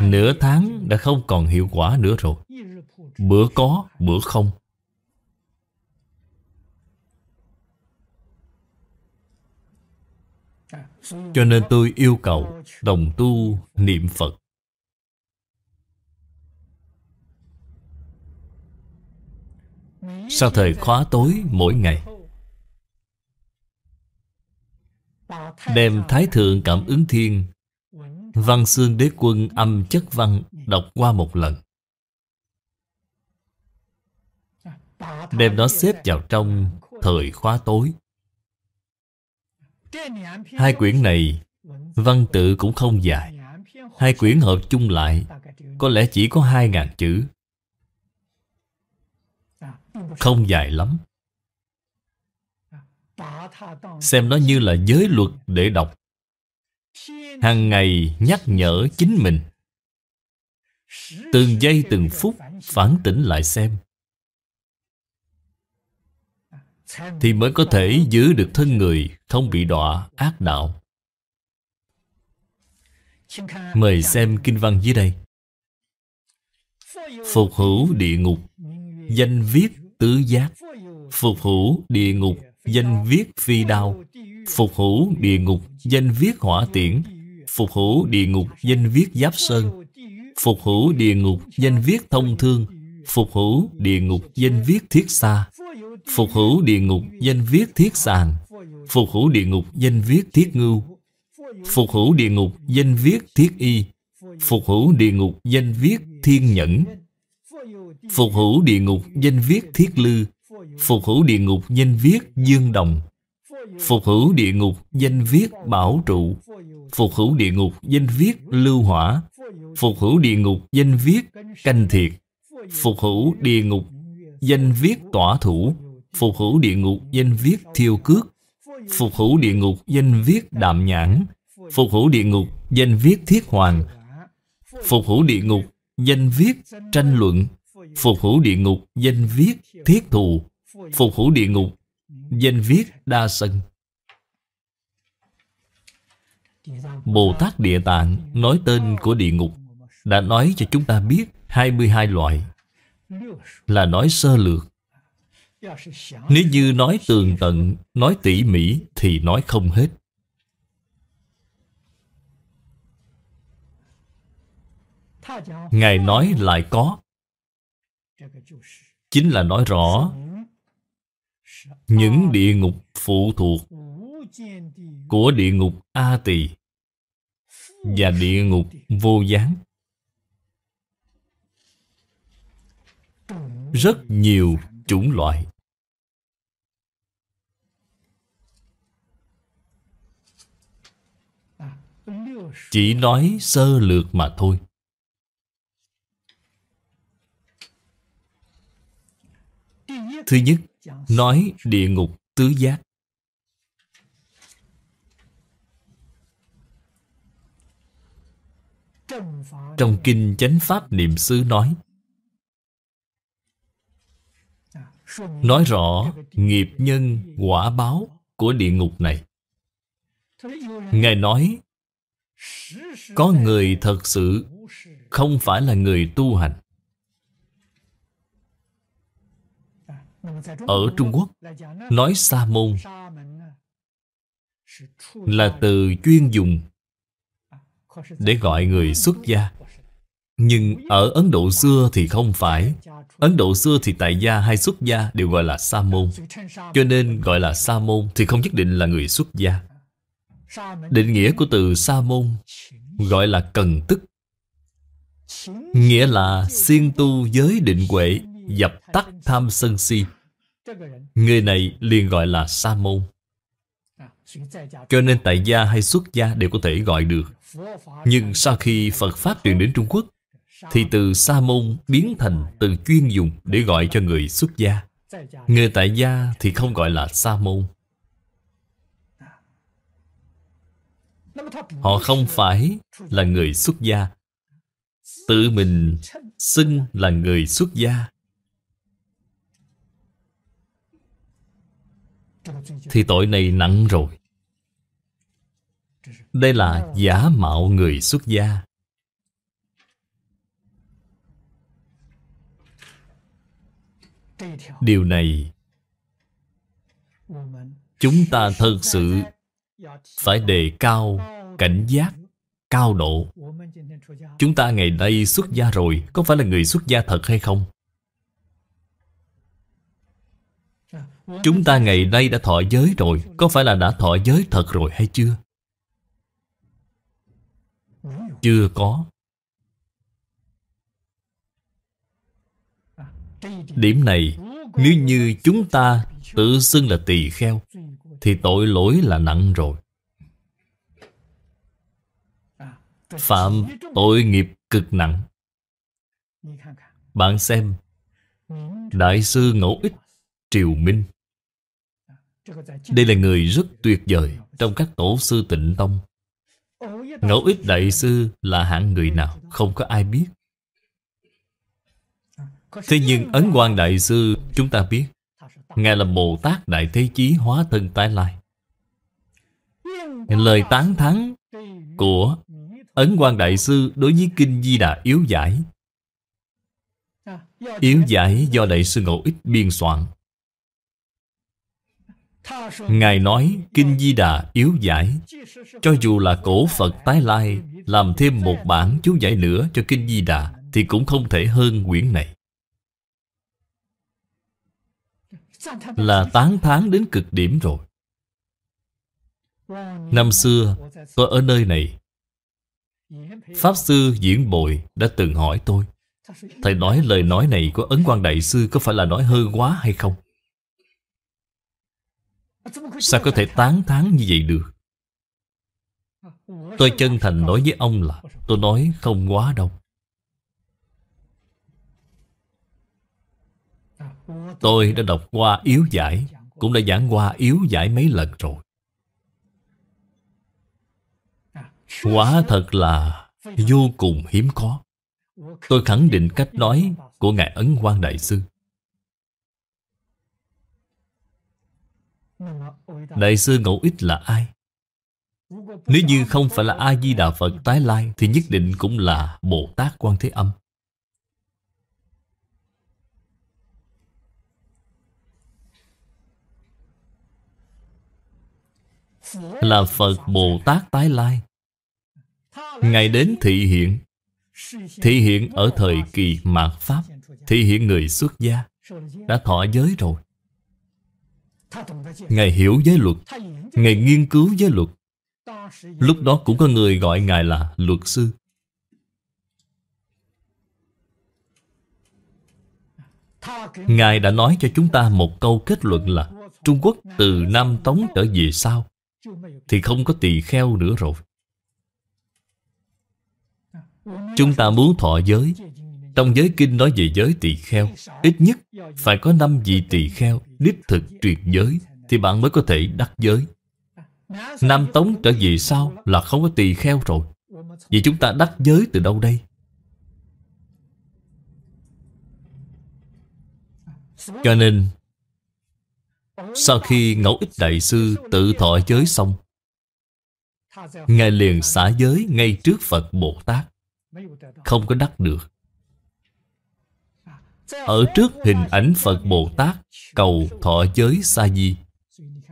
Nửa tháng đã không còn hiệu quả nữa rồi Bữa có, bữa không Cho nên tôi yêu cầu đồng tu niệm Phật Sau thời khóa tối mỗi ngày Đem Thái Thượng Cảm ứng Thiên Văn xương đế quân âm chất văn Đọc qua một lần Đem nó xếp vào trong Thời khóa tối Hai quyển này Văn tự cũng không dài Hai quyển hợp chung lại Có lẽ chỉ có hai ngàn chữ không dài lắm Xem nó như là giới luật để đọc hàng ngày nhắc nhở chính mình Từng giây từng phút phản tỉnh lại xem Thì mới có thể giữ được thân người Không bị đọa ác đạo Mời xem kinh văn dưới đây Phục hữu địa ngục Danh viết tứ giác Phục hữu địa ngục Danh viết phi đao Phục hữu địa ngục Danh viết hỏa tiễn Phục hữu địa ngục Danh viết giáp sơn Phục hữu địa ngục Danh viết thông thương Phục hữu địa ngục Danh viết thiết xa Phục hữu địa ngục Danh viết thiết sàng Phục hữu địa ngục Danh viết thiết ngưu Phục hữu địa ngục Danh viết thiết y Phục hữu địa ngục Danh viết thiên nhẫn Phục hữu địa ngục danh viết thiết lư Phục hữu địa ngục danh viết dương đồng Phục hữu địa ngục danh viết bảo trụ Phục hữu địa ngục danh viết lưu hỏa Phục hữu địa ngục danh viết canh thiệt Phục hữu địa ngục danh viết tỏa thủ Phục hữu địa ngục danh viết thiêu cước Phục hữu địa ngục danh viết đạm nhãn Phục hữu địa ngục danh viết thiết hoàng Phục hữu địa ngục danh viết tranh luận phục hữu địa ngục danh viết thiết thù phục hữu địa ngục danh viết đa sân Bồ Tát Địa Tạng nói tên của địa ngục đã nói cho chúng ta biết 22 loại là nói sơ lược. Nếu như nói tường tận, nói tỉ mỉ thì nói không hết. Ngài nói lại có Chính là nói rõ Những địa ngục phụ thuộc Của địa ngục A Tỳ Và địa ngục vô gián Rất nhiều chủng loại Chỉ nói sơ lược mà thôi Thứ nhất, nói địa ngục tứ giác. Trong Kinh Chánh Pháp Niệm xứ nói Nói rõ nghiệp nhân quả báo của địa ngục này Ngài nói Có người thật sự không phải là người tu hành ở trung quốc nói sa môn là từ chuyên dùng để gọi người xuất gia nhưng ở ấn độ xưa thì không phải ấn độ xưa thì tại gia hay xuất gia đều gọi là sa môn cho nên gọi là sa môn thì không nhất định là người xuất gia định nghĩa của từ sa môn gọi là cần tức nghĩa là siêng tu giới định huệ dập tắt tham sân si Người này liền gọi là sa môn Cho nên tại gia hay xuất gia đều có thể gọi được Nhưng sau khi Phật Pháp truyền đến Trung Quốc Thì từ sa môn biến thành từ chuyên dùng để gọi cho người xuất gia Người tại gia thì không gọi là sa môn Họ không phải là người xuất gia Tự mình xưng là người xuất gia Thì tội này nặng rồi Đây là giả mạo người xuất gia Điều này Chúng ta thật sự Phải đề cao cảnh giác Cao độ Chúng ta ngày nay xuất gia rồi Có phải là người xuất gia thật hay không? Chúng ta ngày nay đã thọ giới rồi Có phải là đã thọ giới thật rồi hay chưa? Chưa có Điểm này Nếu như chúng ta tự xưng là tỳ kheo Thì tội lỗi là nặng rồi Phạm tội nghiệp cực nặng Bạn xem Đại sư Ngẫu Ích Triều Minh đây là người rất tuyệt vời Trong các tổ sư tịnh tông Ngẫu ích đại sư là hạng người nào Không có ai biết Thế nhưng Ấn Quang Đại Sư Chúng ta biết Ngài là Bồ Tát Đại Thế Chí Hóa Thân Tái Lai Lời tán thắng Của Ấn Quang Đại Sư Đối với Kinh Di Đà Yếu Giải Yếu Giải do Đại sư ngẫu Ích biên soạn Ngài nói Kinh Di Đà yếu giải Cho dù là cổ Phật tái lai Làm thêm một bản chú giải nữa cho Kinh Di Đà Thì cũng không thể hơn quyển này Là tán tháng đến cực điểm rồi Năm xưa tôi ở nơi này Pháp Sư Diễn bội đã từng hỏi tôi Thầy nói lời nói này của Ấn Quang Đại Sư có phải là nói hư quá hay không? Sao có thể tán thán như vậy được Tôi chân thành nói với ông là Tôi nói không quá đâu Tôi đã đọc qua yếu giải Cũng đã giảng qua yếu giải mấy lần rồi quá thật là vô cùng hiếm có Tôi khẳng định cách nói của Ngài Ấn Quang Đại Sư Đại sư Ngẫu Ích là ai? Nếu như không phải là A-di-đà Phật tái lai Thì nhất định cũng là Bồ Tát Quan Thế Âm Là Phật Bồ Tát tái lai Ngài đến thị hiện Thị hiện ở thời kỳ mạt Pháp Thị hiện người xuất gia Đã thọ giới rồi Ngài hiểu giới luật Ngài nghiên cứu giới luật Lúc đó cũng có người gọi Ngài là luật sư Ngài đã nói cho chúng ta một câu kết luận là Trung Quốc từ Nam Tống trở về sau Thì không có tỳ kheo nữa rồi Chúng ta muốn thọ giới trong giới kinh nói về giới tỳ kheo Ít nhất phải có năm vị tỳ kheo Đích thực truyền giới Thì bạn mới có thể đắc giới Nam Tống trở về sau Là không có tỳ kheo rồi Vậy chúng ta đắc giới từ đâu đây Cho nên Sau khi Ngẫu Ích Đại Sư tự thọ giới xong Ngài liền xả giới ngay trước Phật Bồ Tát Không có đắc được ở trước hình ảnh Phật Bồ Tát Cầu thọ giới Sa Di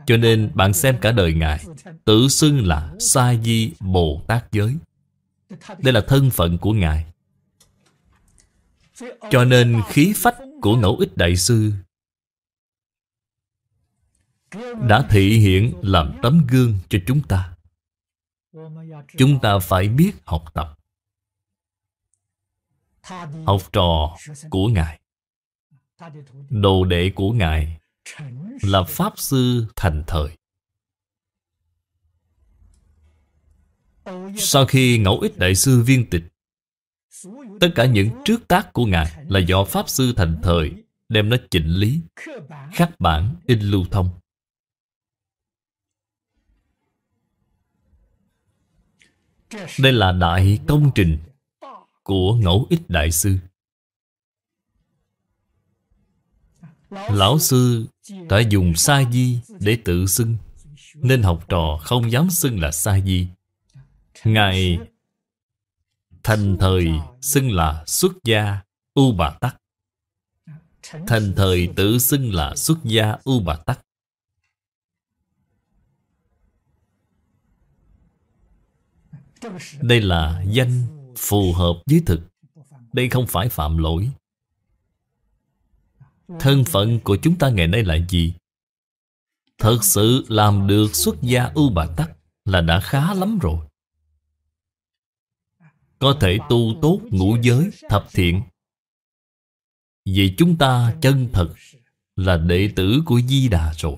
Cho nên bạn xem cả đời Ngài Tự xưng là Sa Di Bồ Tát giới Đây là thân phận của Ngài Cho nên khí phách của Ngẫu Ích Đại Sư Đã thị hiện làm tấm gương cho chúng ta Chúng ta phải biết học tập học trò của Ngài Đồ đệ của Ngài là Pháp Sư Thành Thời. Sau khi Ngẫu Ích Đại Sư viên tịch, tất cả những trước tác của Ngài là do Pháp Sư Thành Thời đem nó chỉnh lý, khắc bản, in lưu thông. Đây là đại công trình của Ngẫu Ích Đại Sư. Lão sư đã dùng sa di để tự xưng Nên học trò không dám xưng là sa di Ngài thành thời xưng là xuất gia U Bà Tắc Thành thời tự xưng là xuất gia U Bà Tắc Đây là danh phù hợp với thực Đây không phải phạm lỗi Thân phận của chúng ta ngày nay là gì? Thật sự làm được xuất gia ưu bà tắc là đã khá lắm rồi. Có thể tu tốt ngũ giới, thập thiện. Vì chúng ta chân thật là đệ tử của Di Đà rồi.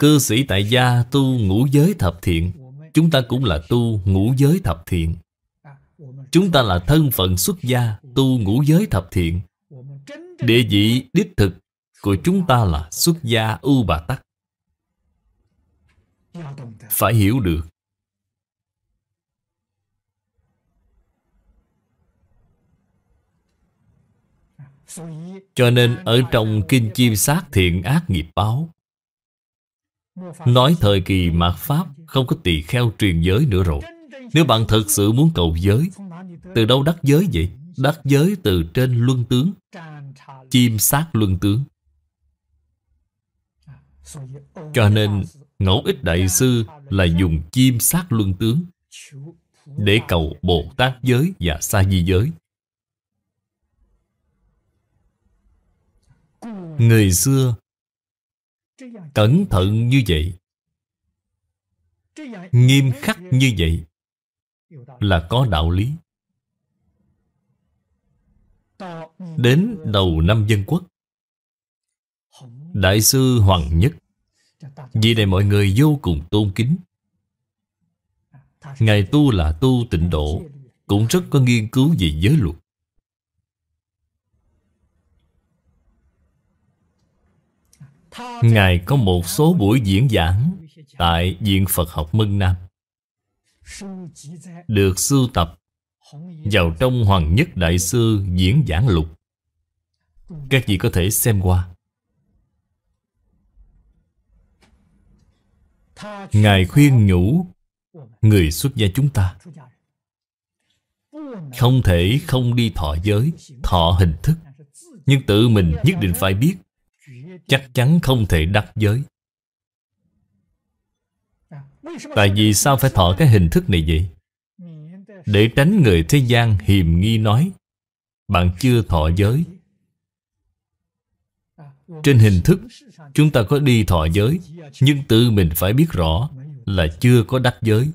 Cư sĩ tại gia tu ngũ giới thập thiện Chúng ta cũng là tu ngũ giới thập thiện Chúng ta là thân phận xuất gia Tu ngũ giới thập thiện Địa vị đích thực Của chúng ta là xuất gia ưu bà tắc Phải hiểu được Cho nên ở trong Kinh Chiêm Sát Thiện Ác Nghiệp Báo Nói thời kỳ mạt Pháp không có tỳ kheo truyền giới nữa rồi nếu bạn thật sự muốn cầu giới Từ đâu đắc giới vậy? Đắc giới từ trên luân tướng Chim sát luân tướng Cho nên Ngẫu ích đại sư là dùng chim sát luân tướng Để cầu Bồ Tát giới và Sa Di giới Người xưa Cẩn thận như vậy Nghiêm khắc như vậy là có đạo lý Đến đầu năm dân quốc Đại sư Hoàng Nhất Vì này mọi người vô cùng tôn kính Ngài tu là tu tịnh độ Cũng rất có nghiên cứu về giới luật Ngài có một số buổi diễn giảng Tại Viện Phật học Mân Nam được sưu tập vào trong Hoàng Nhất Đại Sư Diễn Giảng Lục. Các vị có thể xem qua. Ngài khuyên nhủ người xuất gia chúng ta không thể không đi thọ giới, thọ hình thức. Nhưng tự mình nhất định phải biết chắc chắn không thể đắc giới. Tại vì sao phải thọ cái hình thức này vậy? Để tránh người thế gian hiềm nghi nói Bạn chưa thọ giới Trên hình thức Chúng ta có đi thọ giới Nhưng tự mình phải biết rõ Là chưa có đắc giới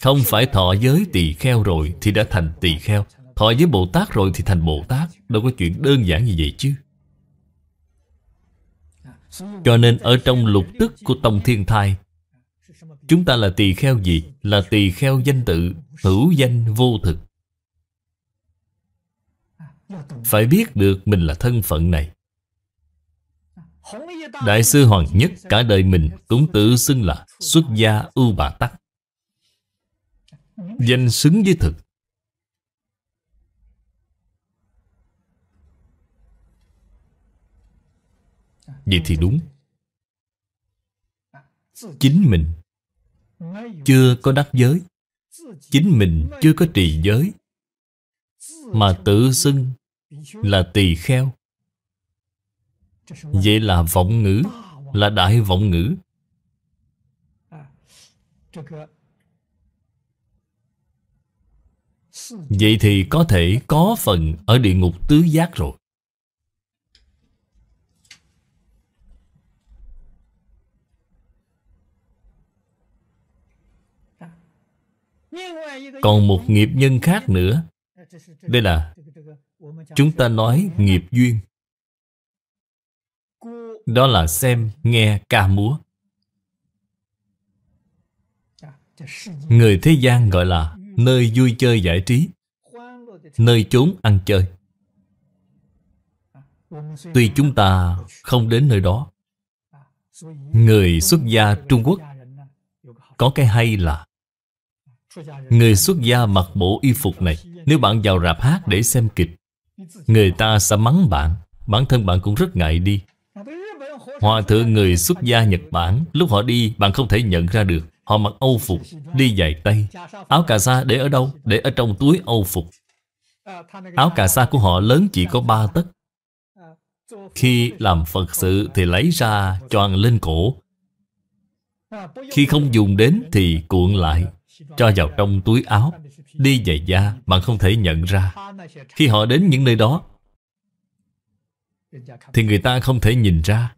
Không phải thọ giới tỳ kheo rồi Thì đã thành tỳ kheo Thọ giới Bồ Tát rồi thì thành Bồ Tát Đâu có chuyện đơn giản như vậy chứ Cho nên ở trong lục tức của Tông Thiên Thai Chúng ta là tỳ kheo gì? Là tỳ kheo danh tự Hữu danh vô thực Phải biết được mình là thân phận này Đại sư Hoàng Nhất cả đời mình cũng tự xưng là xuất gia ưu bà tắc Danh xứng với thực Vậy thì đúng Chính mình chưa có đắc giới chính mình chưa có trì giới mà tự xưng là tỳ kheo vậy là vọng ngữ là đại vọng ngữ vậy thì có thể có phần ở địa ngục tứ giác rồi còn một nghiệp nhân khác nữa đây là chúng ta nói nghiệp duyên đó là xem nghe ca múa người thế gian gọi là nơi vui chơi giải trí nơi chốn ăn chơi tuy chúng ta không đến nơi đó người xuất gia trung quốc có cái hay là Người xuất gia mặc bộ y phục này Nếu bạn vào rạp hát để xem kịch Người ta sẽ mắng bạn Bản thân bạn cũng rất ngại đi Hòa thượng người xuất gia Nhật Bản Lúc họ đi bạn không thể nhận ra được Họ mặc âu phục, đi dài tay Áo cà sa để ở đâu? Để ở trong túi âu phục Áo cà sa của họ lớn chỉ có ba tấc Khi làm Phật sự thì lấy ra choàng lên cổ Khi không dùng đến thì cuộn lại cho vào trong túi áo Đi giày da bạn không thể nhận ra Khi họ đến những nơi đó Thì người ta không thể nhìn ra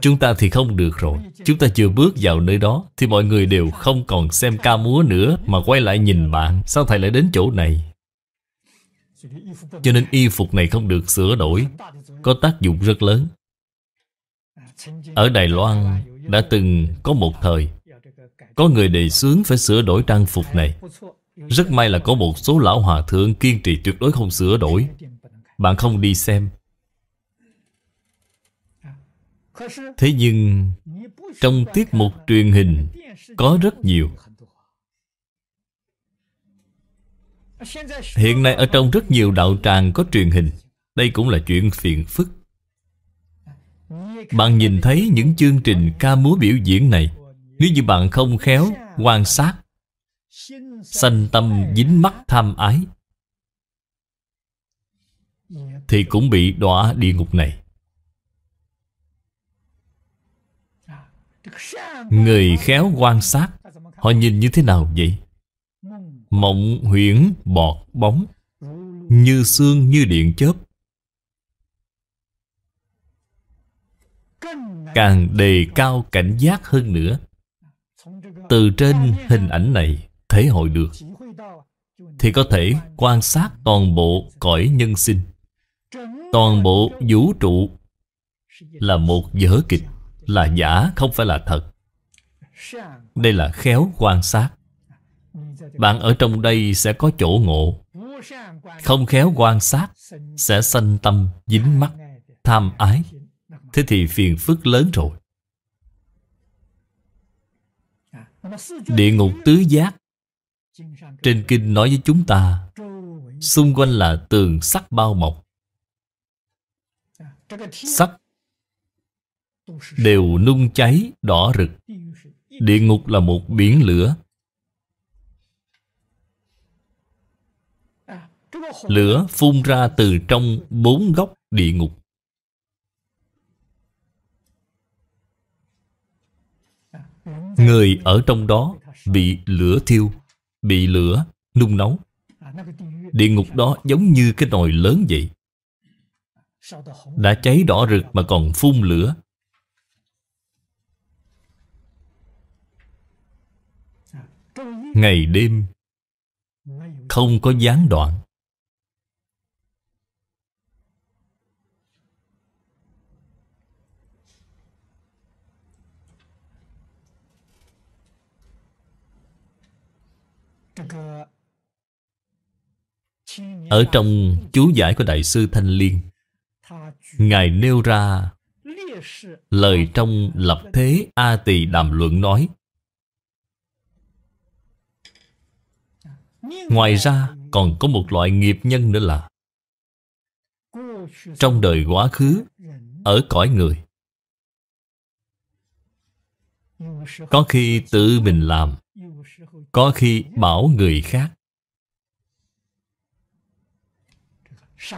Chúng ta thì không được rồi Chúng ta chưa bước vào nơi đó Thì mọi người đều không còn xem ca múa nữa Mà quay lại nhìn bạn Sao thầy lại đến chỗ này Cho nên y phục này không được sửa đổi Có tác dụng rất lớn Ở Đài Loan đã từng có một thời có người đề xướng phải sửa đổi trang phục này Rất may là có một số lão hòa thượng kiên trì tuyệt đối không sửa đổi Bạn không đi xem Thế nhưng Trong tiết mục truyền hình Có rất nhiều Hiện nay ở trong rất nhiều đạo tràng có truyền hình Đây cũng là chuyện phiền phức Bạn nhìn thấy những chương trình ca múa biểu diễn này nếu như bạn không khéo Quan sát Sanh tâm dính mắt tham ái Thì cũng bị đọa địa ngục này Người khéo quan sát Họ nhìn như thế nào vậy? Mộng huyễn bọt bóng Như xương như điện chớp Càng đề cao cảnh giác hơn nữa từ trên hình ảnh này thể hội được thì có thể quan sát toàn bộ cõi nhân sinh toàn bộ vũ trụ là một vở kịch là giả không phải là thật đây là khéo quan sát bạn ở trong đây sẽ có chỗ ngộ không khéo quan sát sẽ sanh tâm dính mắt tham ái thế thì phiền phức lớn rồi Địa ngục tứ giác Trên kinh nói với chúng ta Xung quanh là tường sắt bao mọc Sắt Đều nung cháy đỏ rực Địa ngục là một biển lửa Lửa phun ra từ trong bốn góc địa ngục Người ở trong đó bị lửa thiêu, bị lửa nung nấu. Địa ngục đó giống như cái nồi lớn vậy. Đã cháy đỏ rực mà còn phun lửa. Ngày đêm không có gián đoạn. Ở trong chú giải của Đại sư Thanh Liên Ngài nêu ra Lời trong lập thế A Tỳ Đàm Luận nói Ngoài ra còn có một loại nghiệp nhân nữa là Trong đời quá khứ Ở cõi người Có khi tự mình làm Có khi bảo người khác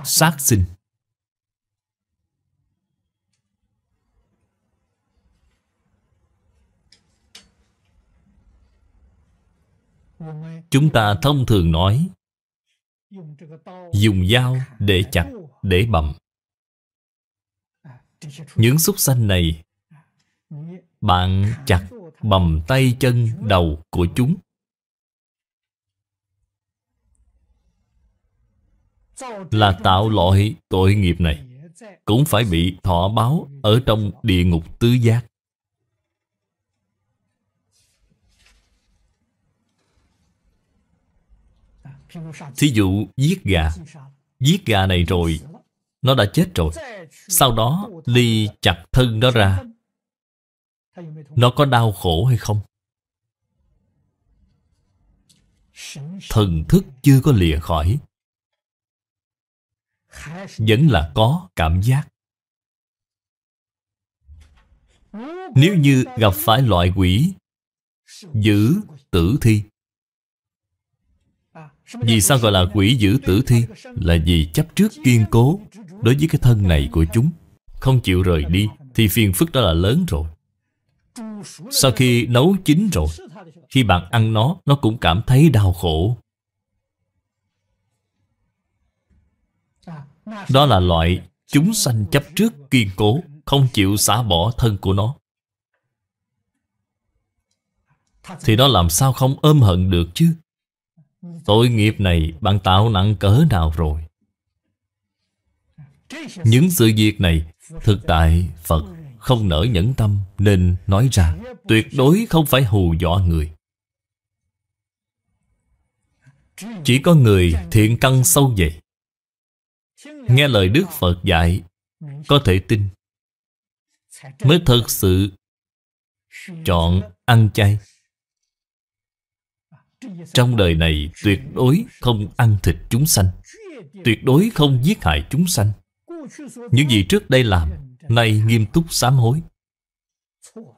sát sinh chúng ta thông thường nói dùng dao để chặt để bầm những xúc xanh này bạn chặt bầm tay chân đầu của chúng là tạo loại tội nghiệp này cũng phải bị thọ báo ở trong địa ngục tứ giác. Thí dụ giết gà Giết gà này rồi Nó đã chết rồi Sau đó ly chặt thân nó ra Nó có đau khổ hay không? Thần thức chưa có lìa khỏi vẫn là có cảm giác nếu như gặp phải loại quỷ giữ tử thi vì sao gọi là quỷ giữ tử thi là vì chấp trước kiên cố đối với cái thân này của chúng không chịu rời đi thì phiền phức đó là lớn rồi sau khi nấu chín rồi khi bạn ăn nó nó cũng cảm thấy đau khổ Đó là loại chúng sanh chấp trước kiên cố Không chịu xả bỏ thân của nó Thì nó làm sao không ôm hận được chứ Tội nghiệp này bạn tạo nặng cỡ nào rồi Những sự việc này Thực tại Phật không nở nhẫn tâm Nên nói ra Tuyệt đối không phải hù dọa người Chỉ có người thiện căn sâu dày nghe lời Đức Phật dạy có thể tin mới thật sự chọn ăn chay trong đời này tuyệt đối không ăn thịt chúng sanh tuyệt đối không giết hại chúng sanh những gì trước đây làm nay nghiêm túc sám hối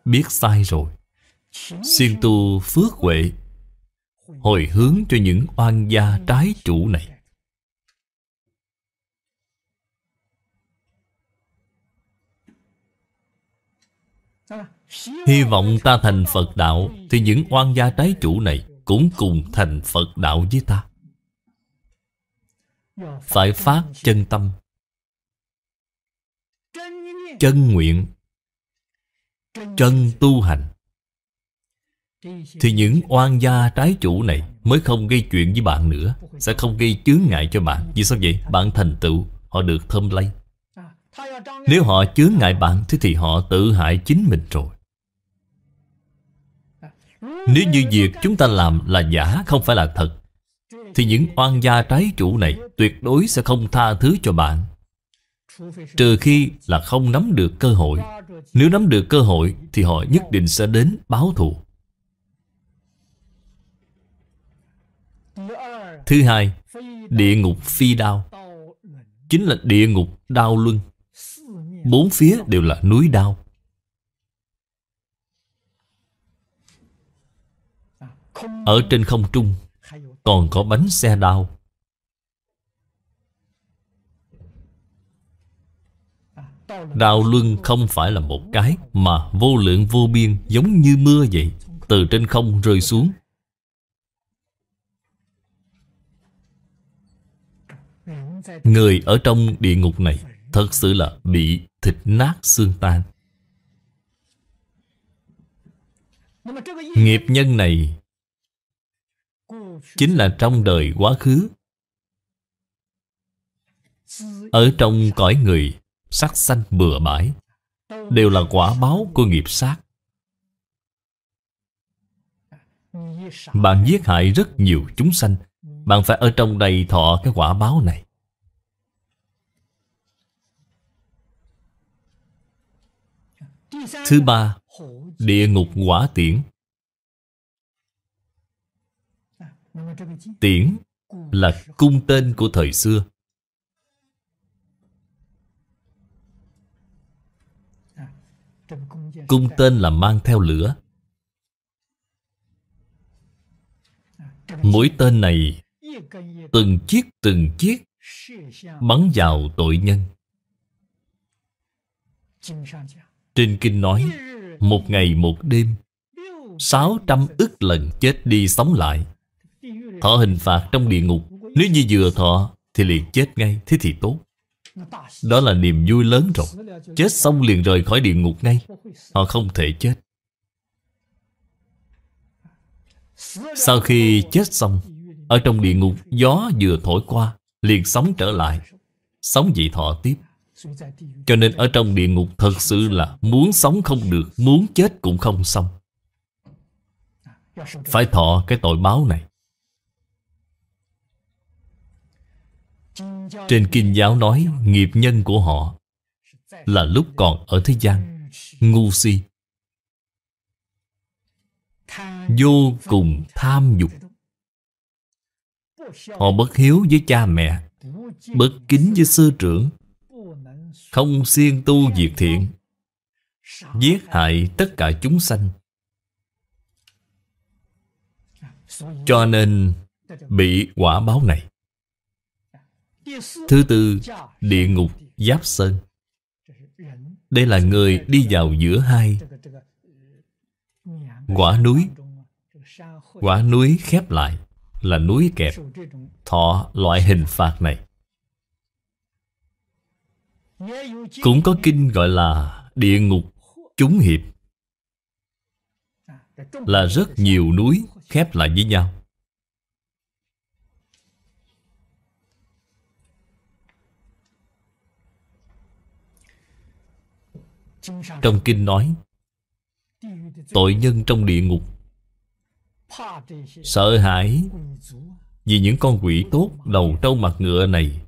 biết sai rồi xin tu phước huệ hồi hướng cho những oan gia trái chủ này Hy vọng ta thành Phật Đạo Thì những oan gia trái chủ này Cũng cùng thành Phật Đạo với ta Phải phát chân tâm Chân nguyện Chân tu hành Thì những oan gia trái chủ này Mới không gây chuyện với bạn nữa Sẽ không gây chướng ngại cho bạn Vì sao vậy? Bạn thành tựu Họ được thơm lây Nếu họ chướng ngại bạn Thế thì họ tự hại chính mình rồi nếu như việc chúng ta làm là giả không phải là thật Thì những oan gia trái chủ này tuyệt đối sẽ không tha thứ cho bạn Trừ khi là không nắm được cơ hội Nếu nắm được cơ hội thì họ nhất định sẽ đến báo thù Thứ hai, địa ngục phi đao Chính là địa ngục đao luân Bốn phía đều là núi đao Ở trên không trung Còn có bánh xe đao Đạo luân không phải là một cái Mà vô lượng vô biên giống như mưa vậy Từ trên không rơi xuống Người ở trong địa ngục này Thật sự là bị thịt nát xương tan Nghiệp nhân này chính là trong đời quá khứ ở trong cõi người sắc xanh bừa bãi đều là quả báo của nghiệp sát bạn giết hại rất nhiều chúng sanh bạn phải ở trong đầy thọ cái quả báo này thứ ba địa ngục quả tiễn Tiễn là cung tên của thời xưa. Cung tên là mang theo lửa. Mỗi tên này từng chiếc từng chiếc bắn vào tội nhân. Trên kinh nói, một ngày một đêm, 600 ức lần chết đi sống lại. Thọ hình phạt trong địa ngục Nếu như vừa thọ Thì liền chết ngay Thế thì tốt Đó là niềm vui lớn rồi Chết xong liền rời khỏi địa ngục ngay Họ không thể chết Sau khi chết xong Ở trong địa ngục gió vừa thổi qua Liền sống trở lại Sống vậy thọ tiếp Cho nên ở trong địa ngục thật sự là Muốn sống không được Muốn chết cũng không xong Phải thọ cái tội báo này Trên kinh giáo nói nghiệp nhân của họ Là lúc còn ở thế gian Ngu si Vô cùng tham dục Họ bất hiếu với cha mẹ Bất kính với sư trưởng Không siêng tu diệt thiện Giết hại tất cả chúng sanh Cho nên bị quả báo này Thứ tư Địa ngục Giáp Sơn Đây là người đi vào giữa hai Quả núi Quả núi khép lại Là núi kẹp Thọ loại hình phạt này Cũng có kinh gọi là Địa ngục Chúng hiệp Là rất nhiều núi khép lại với nhau Trong kinh nói Tội nhân trong địa ngục Sợ hãi Vì những con quỷ tốt đầu trâu mặt ngựa này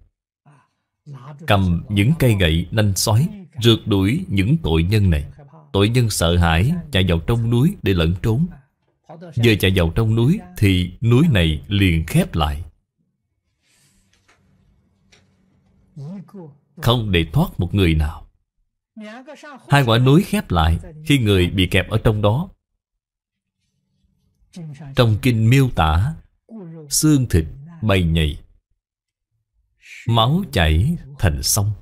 Cầm những cây gậy nanh sói Rượt đuổi những tội nhân này Tội nhân sợ hãi chạy vào trong núi để lẫn trốn Giờ chạy vào trong núi thì núi này liền khép lại Không để thoát một người nào Hai quả núi khép lại Khi người bị kẹp ở trong đó Trong kinh miêu tả Xương thịt bay nhảy, Máu chảy thành sông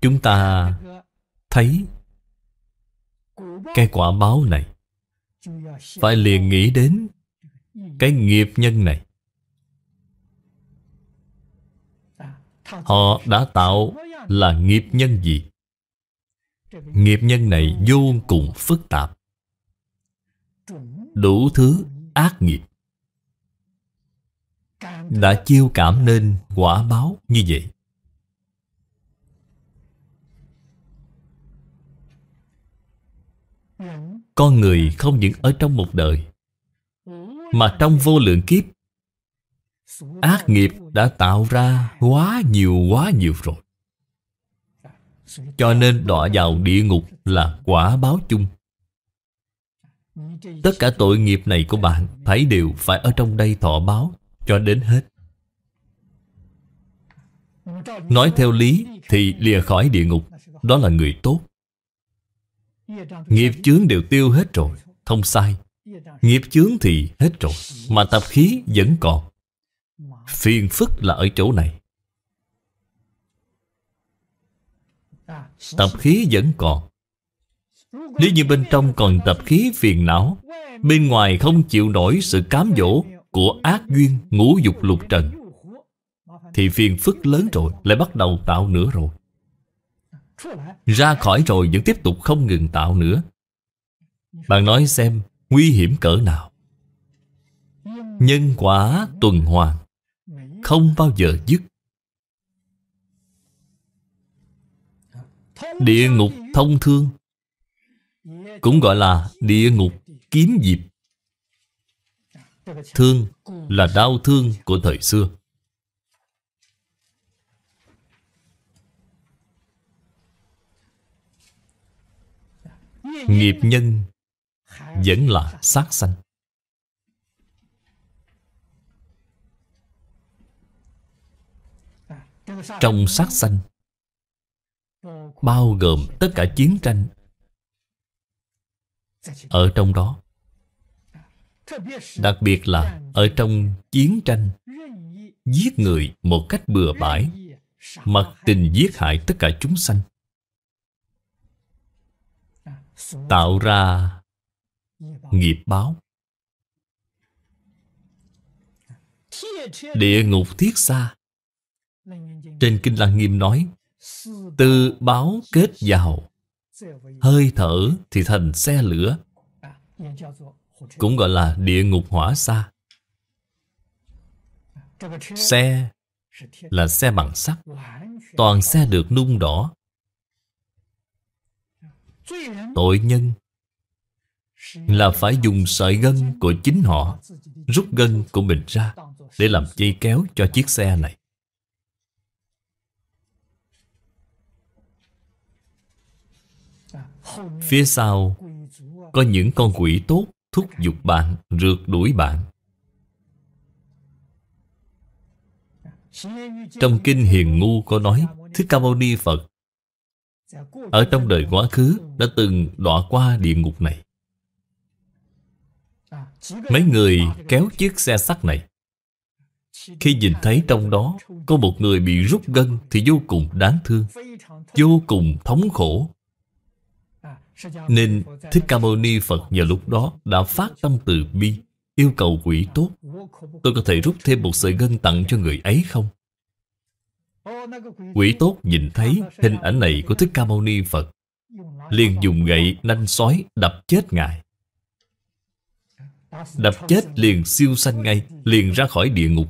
Chúng ta thấy Cái quả báo này Phải liền nghĩ đến cái nghiệp nhân này Họ đã tạo là nghiệp nhân gì? Nghiệp nhân này vô cùng phức tạp Đủ thứ ác nghiệp Đã chiêu cảm nên quả báo như vậy Con người không những ở trong một đời mà trong vô lượng kiếp ác nghiệp đã tạo ra quá nhiều quá nhiều rồi cho nên đọa vào địa ngục là quả báo chung tất cả tội nghiệp này của bạn thấy đều phải ở trong đây thọ báo cho đến hết nói theo lý thì lìa khỏi địa ngục đó là người tốt nghiệp chướng đều tiêu hết rồi không sai Nghiệp chướng thì hết rồi Mà tập khí vẫn còn Phiền phức là ở chỗ này Tập khí vẫn còn Nếu như bên trong còn tập khí phiền não Bên ngoài không chịu nổi sự cám dỗ Của ác duyên ngũ dục lục trần Thì phiền phức lớn rồi Lại bắt đầu tạo nữa rồi Ra khỏi rồi vẫn tiếp tục không ngừng tạo nữa Bạn nói xem nguy hiểm cỡ nào nhân quả tuần hoàn không bao giờ dứt địa ngục thông thương cũng gọi là địa ngục kiếm dịp thương là đau thương của thời xưa nghiệp nhân vẫn là sát sanh trong sát sanh bao gồm tất cả chiến tranh ở trong đó đặc biệt là ở trong chiến tranh giết người một cách bừa bãi mặc tình giết hại tất cả chúng sanh tạo ra nghiệp báo địa ngục thiết xa trên kinh lăng nghiêm nói từ báo kết vào hơi thở thì thành xe lửa cũng gọi là địa ngục hỏa xa xe là xe bằng sắt toàn xe được nung đỏ tội nhân là phải dùng sợi gân của chính họ rút gân của mình ra để làm dây kéo cho chiếc xe này. Phía sau có những con quỷ tốt thúc giục bạn, rượt đuổi bạn. Trong kinh Hiền Ngu có nói Thích Ca Mâu Ni Phật ở trong đời quá khứ đã từng đọa qua địa ngục này. Mấy người kéo chiếc xe sắt này Khi nhìn thấy trong đó Có một người bị rút gân Thì vô cùng đáng thương Vô cùng thống khổ Nên Thích Ca Mâu Ni Phật vào lúc đó Đã phát tâm từ bi Yêu cầu quỷ tốt Tôi có thể rút thêm một sợi gân tặng cho người ấy không? Quỷ tốt nhìn thấy hình ảnh này của Thích Ca Mâu Ni Phật liền dùng gậy nanh sói đập chết ngài Đập chết liền siêu sanh ngay Liền ra khỏi địa ngục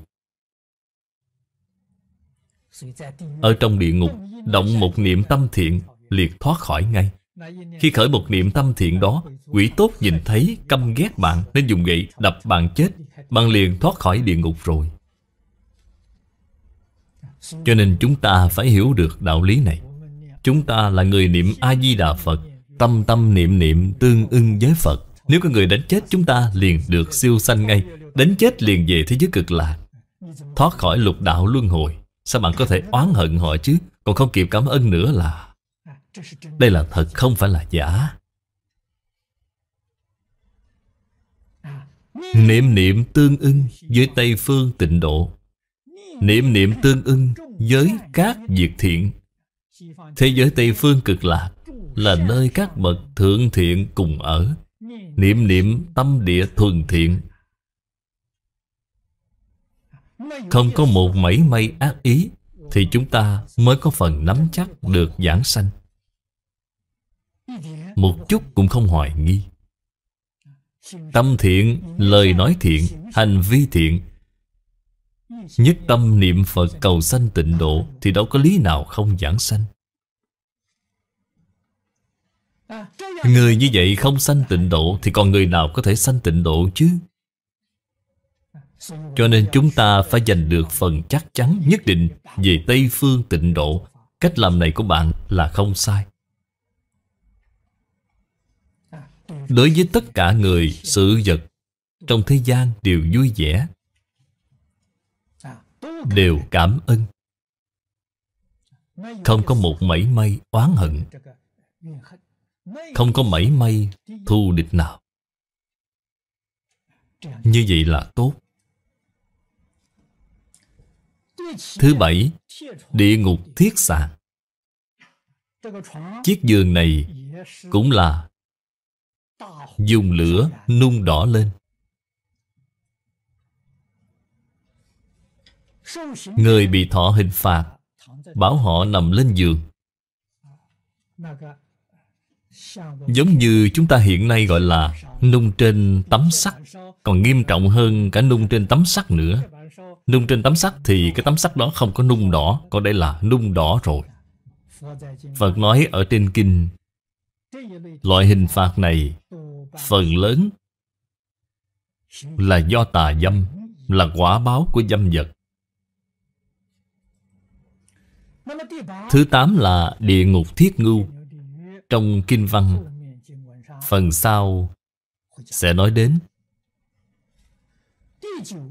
Ở trong địa ngục Động một niệm tâm thiện Liệt thoát khỏi ngay Khi khởi một niệm tâm thiện đó Quỷ tốt nhìn thấy căm ghét bạn Nên dùng gậy đập bạn chết Bạn liền thoát khỏi địa ngục rồi Cho nên chúng ta phải hiểu được đạo lý này Chúng ta là người niệm A-di-đà Phật Tâm tâm niệm niệm tương ưng với Phật nếu có người đánh chết chúng ta liền được siêu sanh ngay Đánh chết liền về thế giới cực lạc Thoát khỏi lục đạo luân hồi Sao bạn có thể oán hận họ chứ Còn không kịp cảm ơn nữa là Đây là thật không phải là giả Niệm niệm tương ưng với Tây Phương tịnh độ Niệm niệm tương ưng với các việc thiện Thế giới Tây Phương cực lạc Là nơi các bậc thượng thiện cùng ở niệm niệm tâm địa thuần thiện không có một mảy may ác ý thì chúng ta mới có phần nắm chắc được giảng sanh một chút cũng không hoài nghi tâm thiện lời nói thiện hành vi thiện nhất tâm niệm phật cầu sanh tịnh độ thì đâu có lý nào không giảng sanh Người như vậy không sanh tịnh độ Thì còn người nào có thể sanh tịnh độ chứ Cho nên chúng ta phải giành được phần chắc chắn nhất định Về Tây Phương tịnh độ Cách làm này của bạn là không sai Đối với tất cả người, sự vật Trong thế gian đều vui vẻ Đều cảm ơn Không có một mảy may oán hận không có mảy may thù địch nào Như vậy là tốt Thứ bảy Địa ngục thiết sàn Chiếc giường này cũng là Dùng lửa nung đỏ lên Người bị thọ hình phạt Bảo họ nằm lên giường Giống như chúng ta hiện nay gọi là nung trên tấm sắt Còn nghiêm trọng hơn cả nung trên tấm sắt nữa Nung trên tấm sắt thì cái tấm sắt đó không có nung đỏ Còn đây là nung đỏ rồi Phật nói ở trên kinh Loại hình phạt này Phần lớn Là do tà dâm Là quả báo của dâm vật Thứ tám là địa ngục thiết ngưu trong kinh văn Phần sau sẽ nói đến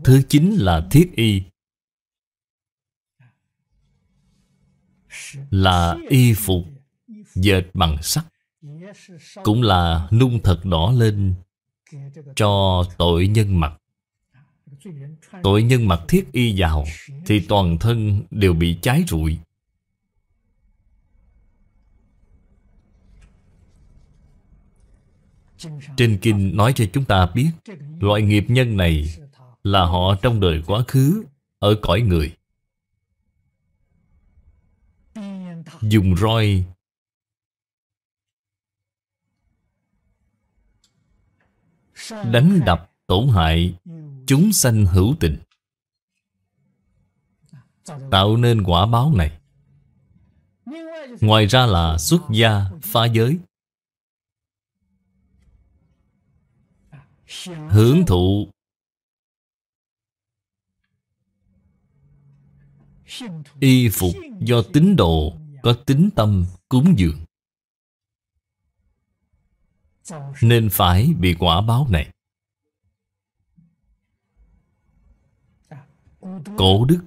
Thứ chín là thiết y Là y phục dệt bằng sắt Cũng là nung thật đỏ lên Cho tội nhân mặc Tội nhân mặc thiết y vào Thì toàn thân đều bị cháy rụi Trên kinh nói cho chúng ta biết Loại nghiệp nhân này Là họ trong đời quá khứ Ở cõi người Dùng roi Đánh đập tổn hại Chúng sanh hữu tình Tạo nên quả báo này Ngoài ra là xuất gia phá giới hưởng thụ y phục do tín đồ có tính tâm cúng dường nên phải bị quả báo này cổ đức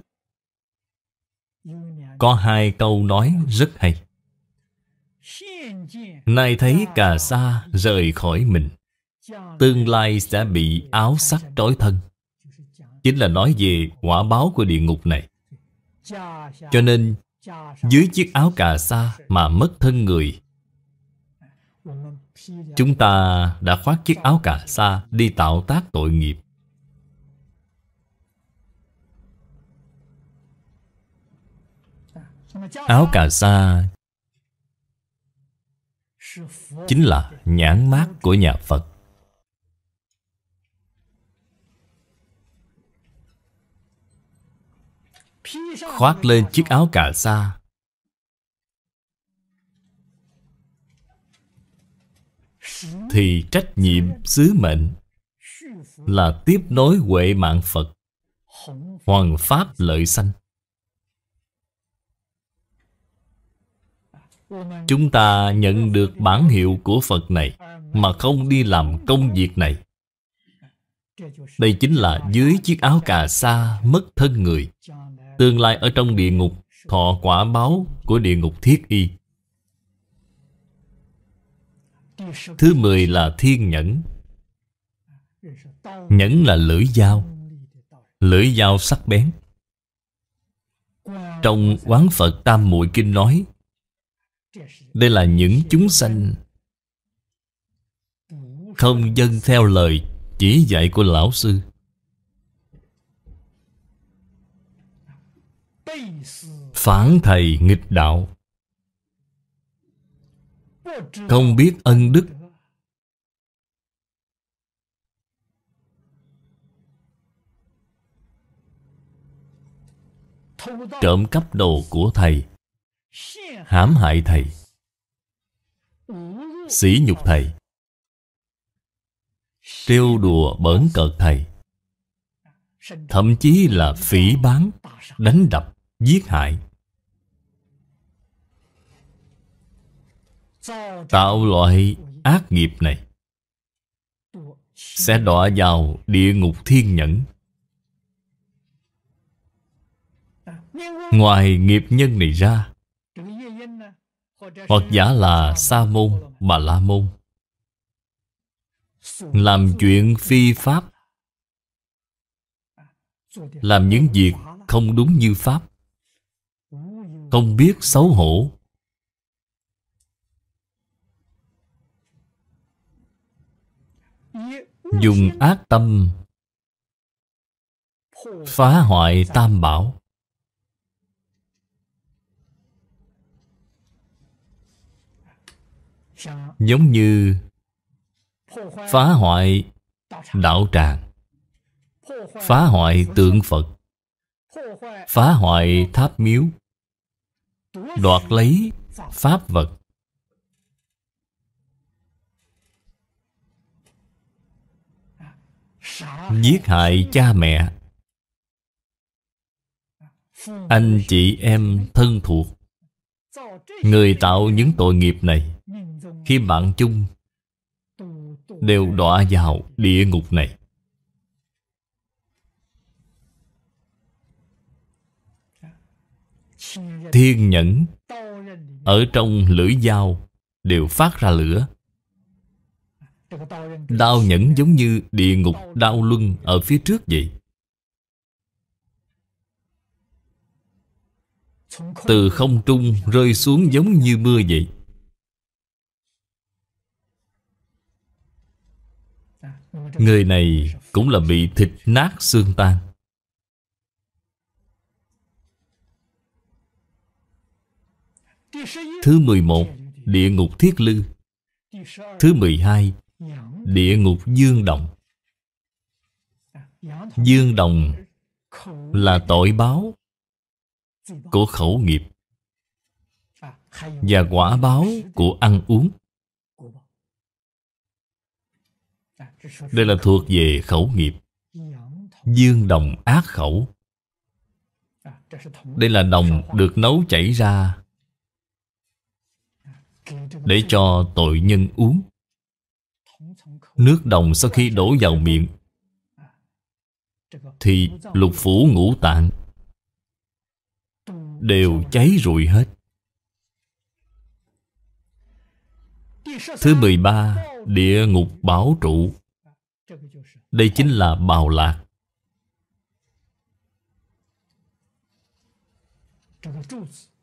có hai câu nói rất hay nay thấy cà sa rời khỏi mình Tương lai sẽ bị áo sắt trói thân Chính là nói về quả báo của địa ngục này Cho nên Dưới chiếc áo cà sa mà mất thân người Chúng ta đã khoác chiếc áo cà sa đi tạo tác tội nghiệp Áo cà sa Chính là nhãn mát của nhà Phật khoác lên chiếc áo cà sa thì trách nhiệm sứ mệnh là tiếp nối huệ mạng phật hoàng pháp lợi sanh chúng ta nhận được bản hiệu của phật này mà không đi làm công việc này đây chính là dưới chiếc áo cà sa mất thân người Tương lai ở trong địa ngục Thọ quả báo của địa ngục thiết y Thứ mười là thiên nhẫn Nhẫn là lưỡi dao Lưỡi dao sắc bén Trong quán Phật Tam Muội Kinh nói Đây là những chúng sanh Không dân theo lời chỉ dạy của Lão Sư Phản thầy nghịch đạo Không biết ân đức Trộm cắp đồ của thầy Hãm hại thầy Sỉ nhục thầy Trêu đùa bỡn cợt thầy Thậm chí là phỉ bán Đánh đập giết hại tạo loại ác nghiệp này sẽ đọa vào địa ngục thiên nhẫn ngoài nghiệp nhân này ra hoặc giả là sa môn bà la môn làm chuyện phi pháp làm những việc không đúng như pháp không biết xấu hổ dùng ác tâm phá hoại tam bảo giống như phá hoại đạo tràng phá hoại tượng phật phá hoại tháp miếu đoạt lấy pháp vật giết hại cha mẹ anh chị em thân thuộc người tạo những tội nghiệp này khi bạn chung đều đọa vào địa ngục này thiên nhẫn ở trong lưỡi dao đều phát ra lửa Đao nhẫn giống như địa ngục đao luân ở phía trước vậy Từ không trung rơi xuống giống như mưa vậy Người này cũng là bị thịt nát xương tan Thứ 11 Địa ngục Thiết Lư Thứ 12 Địa ngục Dương đồng Dương Đồng là tội báo của khẩu nghiệp và quả báo của ăn uống. Đây là thuộc về khẩu nghiệp. Dương đồng ác khẩu. Đây là đồng được nấu chảy ra để cho tội nhân uống Nước đồng sau khi đổ vào miệng Thì lục phủ ngũ tạng Đều cháy rụi hết Thứ 13 Địa ngục bảo trụ Đây chính là bào lạc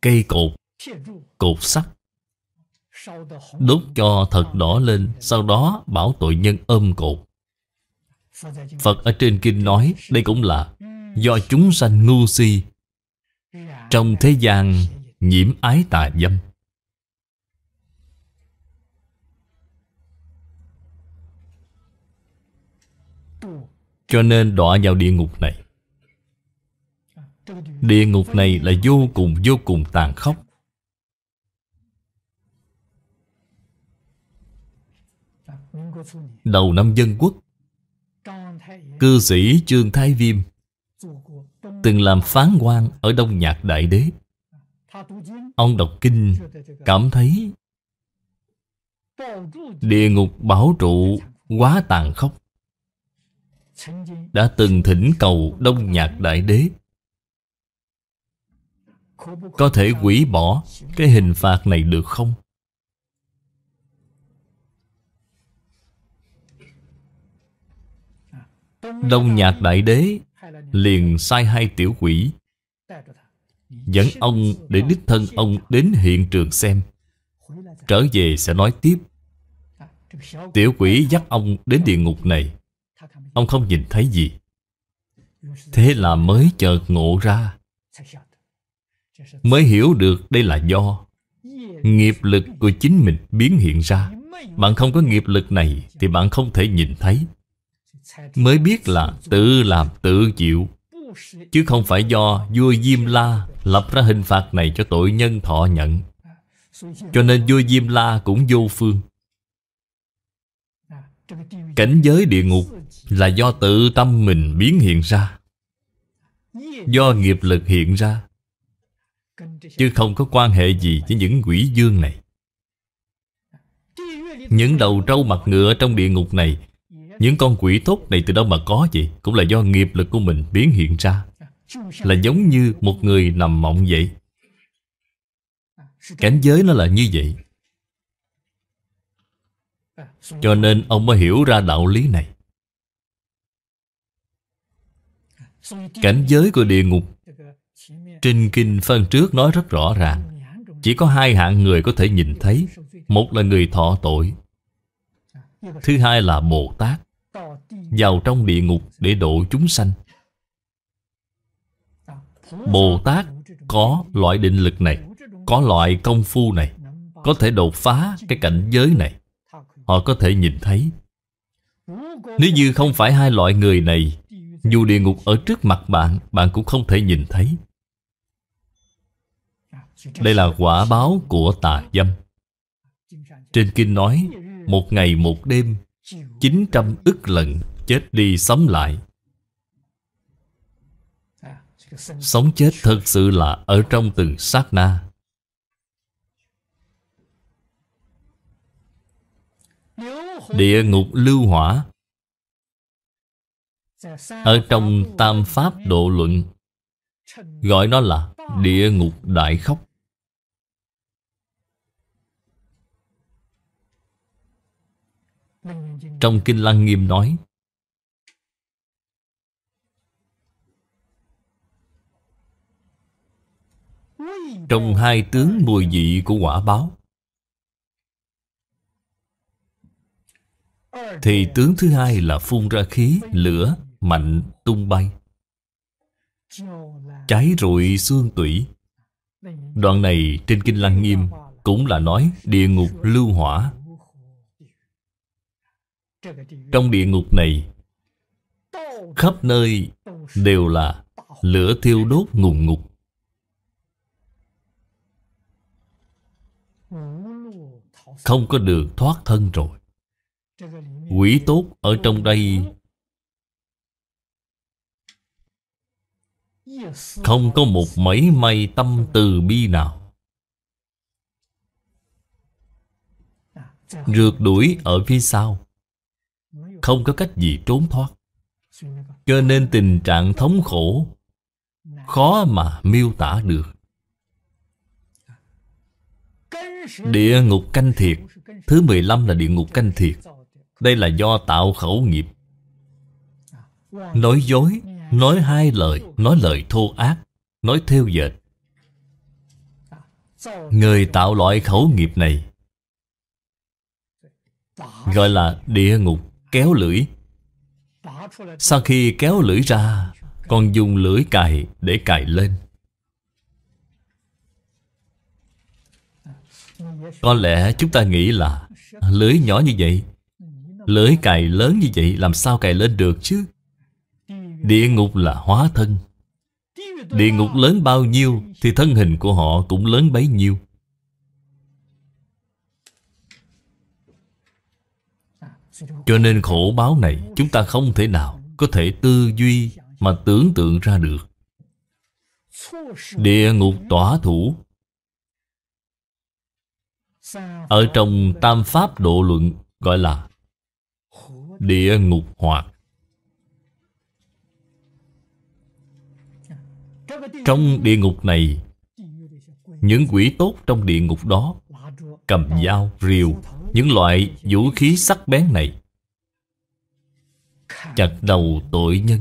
Cây cột Cột sắt Đốt cho thật đỏ lên Sau đó bảo tội nhân ôm cột Phật ở trên kinh nói Đây cũng là Do chúng sanh ngu si Trong thế gian Nhiễm ái tà dâm Cho nên đọa vào địa ngục này Địa ngục này là vô cùng vô cùng tàn khốc Đầu năm dân quốc Cư sĩ Trương Thái Viêm Từng làm phán quan ở Đông Nhạc Đại Đế Ông đọc kinh Cảm thấy Địa ngục bảo trụ Quá tàn khốc Đã từng thỉnh cầu Đông Nhạc Đại Đế Có thể quỷ bỏ Cái hình phạt này được không Đông Nhạc Đại Đế liền sai hai tiểu quỷ Dẫn ông để đích thân ông đến hiện trường xem Trở về sẽ nói tiếp Tiểu quỷ dắt ông đến địa ngục này Ông không nhìn thấy gì Thế là mới chợt ngộ ra Mới hiểu được đây là do Nghiệp lực của chính mình biến hiện ra Bạn không có nghiệp lực này Thì bạn không thể nhìn thấy mới biết là tự làm tự chịu chứ không phải do vua diêm la lập ra hình phạt này cho tội nhân thọ nhận cho nên vua diêm la cũng vô phương cảnh giới địa ngục là do tự tâm mình biến hiện ra do nghiệp lực hiện ra chứ không có quan hệ gì với những quỷ dương này những đầu trâu mặt ngựa trong địa ngục này những con quỷ tốt này từ đâu mà có vậy Cũng là do nghiệp lực của mình biến hiện ra Là giống như một người nằm mộng vậy Cảnh giới nó là như vậy Cho nên ông mới hiểu ra đạo lý này Cảnh giới của địa ngục Trên kinh phân trước nói rất rõ ràng Chỉ có hai hạng người có thể nhìn thấy Một là người thọ tội Thứ hai là Bồ Tát vào trong địa ngục để độ chúng sanh Bồ Tát có loại định lực này Có loại công phu này Có thể đột phá cái cảnh giới này Họ có thể nhìn thấy Nếu như không phải hai loại người này Dù địa ngục ở trước mặt bạn Bạn cũng không thể nhìn thấy Đây là quả báo của tà dâm Trên kinh nói Một ngày một đêm 900 ức lần Chết đi sống lại Sống chết thật sự là ở trong từng sát na Địa ngục lưu hỏa Ở trong Tam Pháp Độ Luận Gọi nó là Địa ngục Đại Khóc Trong Kinh Lăng Nghiêm nói trong hai tướng mùi vị của quả báo Thì tướng thứ hai là phun ra khí, lửa, mạnh, tung bay Cháy rụi xương tủy Đoạn này trên Kinh Lăng Nghiêm Cũng là nói địa ngục lưu hỏa Trong địa ngục này Khắp nơi đều là lửa thiêu đốt ngùng ngục Không có đường thoát thân rồi Quỷ tốt ở trong đây Không có một mảy may tâm từ bi nào Rượt đuổi ở phía sau Không có cách gì trốn thoát Cho nên tình trạng thống khổ Khó mà miêu tả được Địa ngục canh thiệt Thứ 15 là địa ngục canh thiệt Đây là do tạo khẩu nghiệp Nói dối Nói hai lời Nói lời thô ác Nói theo dệt Người tạo loại khẩu nghiệp này Gọi là địa ngục kéo lưỡi Sau khi kéo lưỡi ra Còn dùng lưỡi cài để cài lên Có lẽ chúng ta nghĩ là Lưới nhỏ như vậy Lưới cài lớn như vậy Làm sao cài lên được chứ Địa ngục là hóa thân Địa ngục lớn bao nhiêu Thì thân hình của họ cũng lớn bấy nhiêu Cho nên khổ báo này Chúng ta không thể nào Có thể tư duy mà tưởng tượng ra được Địa ngục tỏa thủ ở trong Tam Pháp Độ Luận gọi là Địa Ngục Hoạt Trong địa ngục này Những quỷ tốt trong địa ngục đó Cầm dao, rìu Những loại vũ khí sắc bén này Chặt đầu tội nhân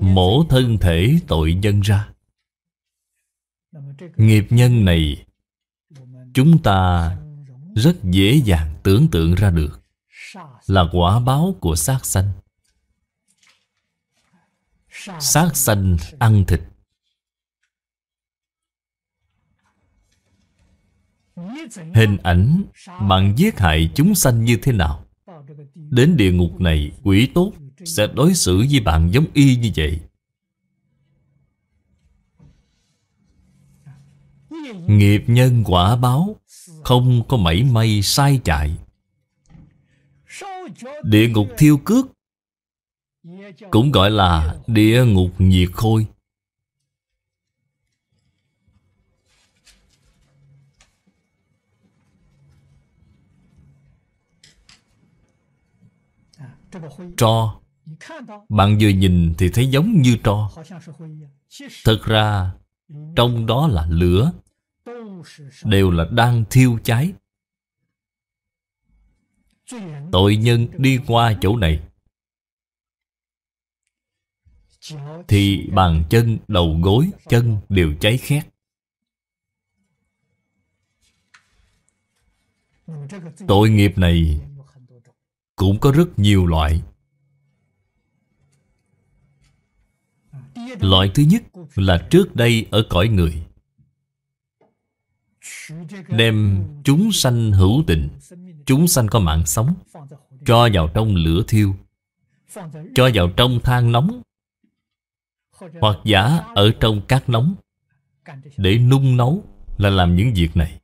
mổ thân thể tội nhân ra nghiệp nhân này chúng ta rất dễ dàng tưởng tượng ra được là quả báo của sát sanh sát sanh ăn thịt hình ảnh bạn giết hại chúng sanh như thế nào đến địa ngục này quỷ tốt sẽ đối xử với bạn giống y như vậy. Nghiệp nhân quả báo Không có mảy may sai chạy Địa ngục thiêu cước Cũng gọi là địa ngục nhiệt khôi cho bạn vừa nhìn thì thấy giống như tro Thật ra trong đó là lửa Đều là đang thiêu cháy Tội nhân đi qua chỗ này Thì bàn chân, đầu gối, chân đều cháy khét Tội nghiệp này cũng có rất nhiều loại Loại thứ nhất là trước đây ở cõi người Đem chúng sanh hữu tình Chúng sanh có mạng sống Cho vào trong lửa thiêu Cho vào trong than nóng Hoặc giả ở trong cát nóng Để nung nấu là làm những việc này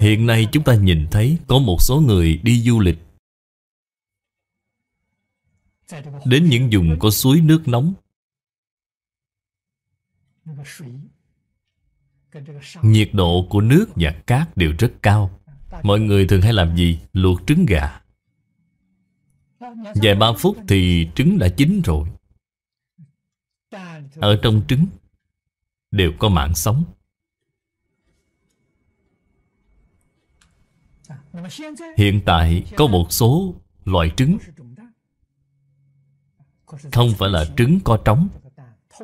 hiện nay chúng ta nhìn thấy có một số người đi du lịch đến những vùng có suối nước nóng nhiệt độ của nước và cát đều rất cao mọi người thường hay làm gì luộc trứng gà vài ba phút thì trứng đã chín rồi ở trong trứng đều có mạng sống Hiện tại có một số loại trứng Không phải là trứng có trống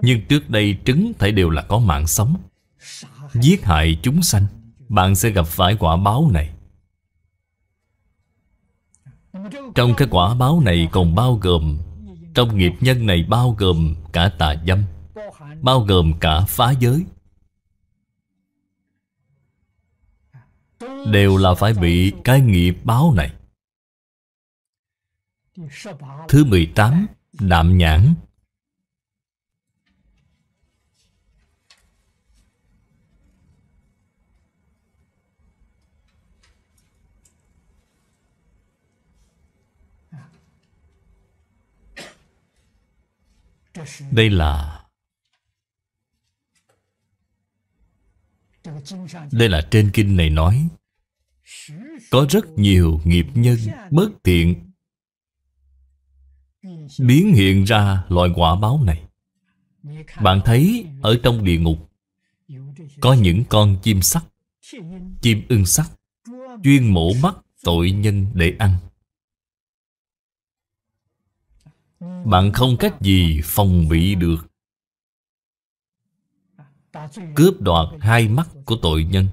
Nhưng trước đây trứng thể đều là có mạng sống Giết hại chúng sanh Bạn sẽ gặp phải quả báo này Trong cái quả báo này còn bao gồm Trong nghiệp nhân này bao gồm cả tà dâm Bao gồm cả phá giới Đều là phải bị cái nghiệp báo này Thứ 18 Đạm nhãn Đây là Đây là trên kinh này nói Có rất nhiều nghiệp nhân bất thiện Biến hiện ra loại quả báo này Bạn thấy ở trong địa ngục Có những con chim sắt Chim ưng sắt Chuyên mổ mắt tội nhân để ăn Bạn không cách gì phòng bị được cướp đoạt hai mắt của tội nhân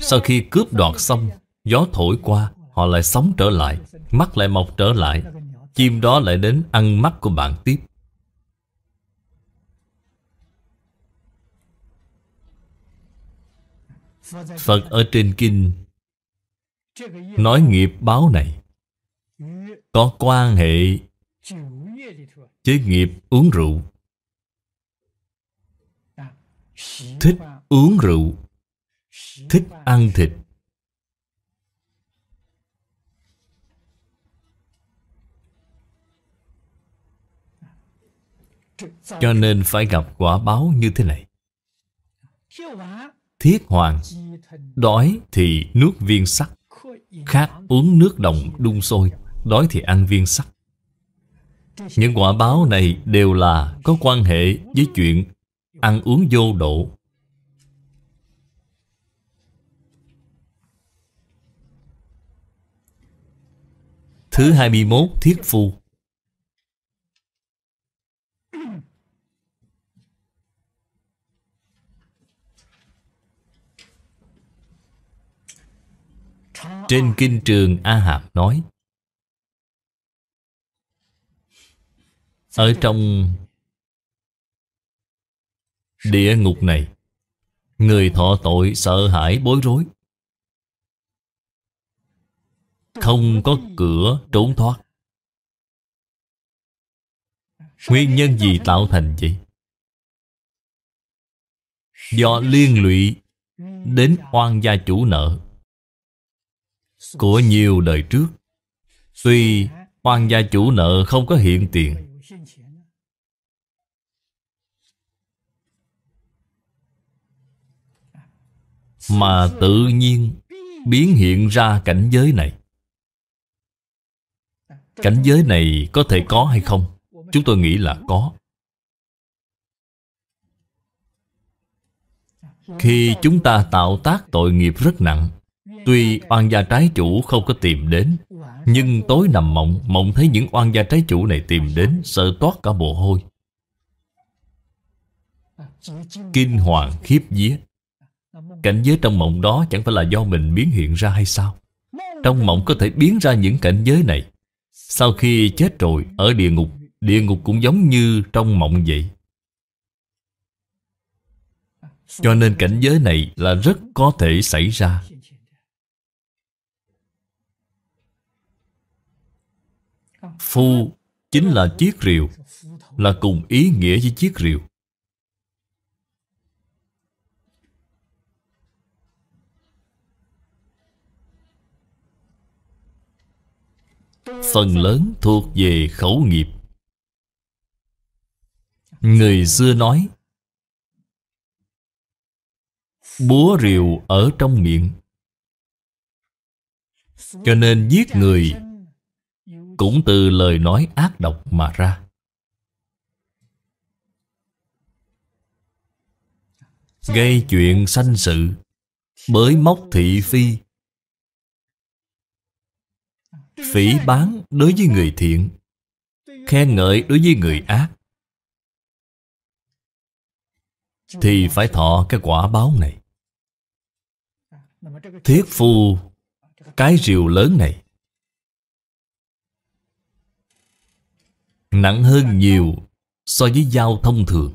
sau khi cướp đoạt xong gió thổi qua họ lại sống trở lại mắt lại mọc trở lại chim đó lại đến ăn mắt của bạn tiếp phật ở trên kinh nói nghiệp báo này có quan hệ với nghiệp uống rượu thích uống rượu thích ăn thịt cho nên phải gặp quả báo như thế này thiết hoàng đói thì nuốt viên sắt khát uống nước đồng đun sôi đói thì ăn viên sắt những quả báo này đều là có quan hệ với chuyện ăn uống vô độ. Thứ 21 Thiết Phu Trên kinh trường A Hạp nói Ở trong Địa ngục này Người thọ tội sợ hãi bối rối Không có cửa trốn thoát Nguyên nhân gì tạo thành vậy? Do liên lụy đến oan gia chủ nợ Của nhiều đời trước Tuy oan gia chủ nợ không có hiện tiền mà tự nhiên biến hiện ra cảnh giới này cảnh giới này có thể có hay không chúng tôi nghĩ là có khi chúng ta tạo tác tội nghiệp rất nặng tuy oan gia trái chủ không có tìm đến nhưng tối nằm mộng mộng thấy những oan gia trái chủ này tìm đến sợ toát cả mồ hôi kinh hoàng khiếp vía Cảnh giới trong mộng đó chẳng phải là do mình biến hiện ra hay sao? Trong mộng có thể biến ra những cảnh giới này Sau khi chết rồi ở địa ngục Địa ngục cũng giống như trong mộng vậy Cho nên cảnh giới này là rất có thể xảy ra Phu chính là chiếc rìu Là cùng ý nghĩa với chiếc rìu Phần lớn thuộc về khẩu nghiệp Người xưa nói Búa rìu ở trong miệng Cho nên giết người Cũng từ lời nói ác độc mà ra Gây chuyện sanh sự Bới móc thị phi phỉ bán đối với người thiện khen ngợi đối với người ác thì phải thọ cái quả báo này thiết phu cái rìu lớn này nặng hơn nhiều so với dao thông thường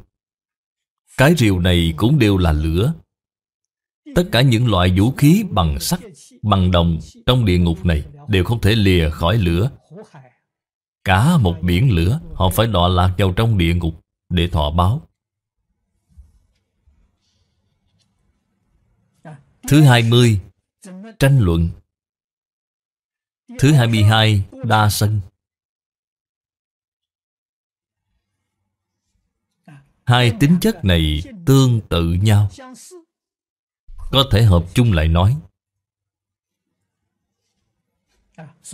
cái rìu này cũng đều là lửa tất cả những loại vũ khí bằng sắt bằng đồng trong địa ngục này đều không thể lìa khỏi lửa. Cả một biển lửa, họ phải đọa lạc vào trong địa ngục để thọ báo. Thứ hai mươi Tranh luận Thứ hai mươi hai Đa sân Hai tính chất này tương tự nhau Có thể hợp chung lại nói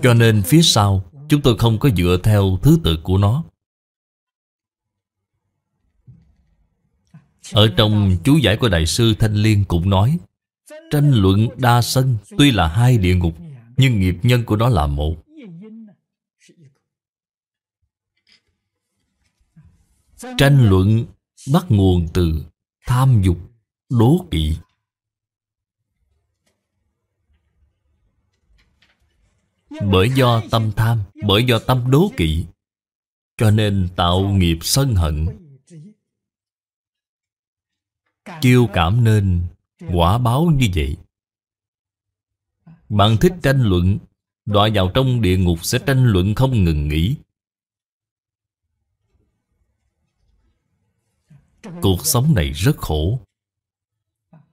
Cho nên phía sau Chúng tôi không có dựa theo thứ tự của nó Ở trong chú giải của Đại sư Thanh Liên cũng nói Tranh luận đa sân tuy là hai địa ngục Nhưng nghiệp nhân của nó là một Tranh luận bắt nguồn từ tham dục, đố kỵ Bởi do tâm tham Bởi do tâm đố kỵ Cho nên tạo nghiệp sân hận Kiêu cảm nên quả báo như vậy Bạn thích tranh luận Đọa vào trong địa ngục sẽ tranh luận không ngừng nghỉ Cuộc sống này rất khổ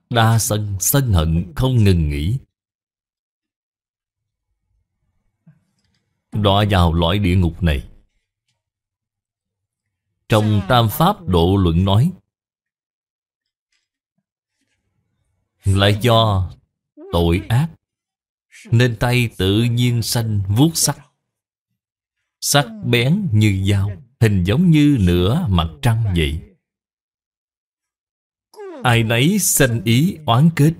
Đa sân, sân hận không ngừng nghỉ đọa vào loại địa ngục này trong Tam Pháp Độ Luận nói Lại do tội ác Nên tay tự nhiên sanh vuốt sắc Sắc bén như dao Hình giống như nửa mặt trăng vậy Ai nấy sanh ý oán kết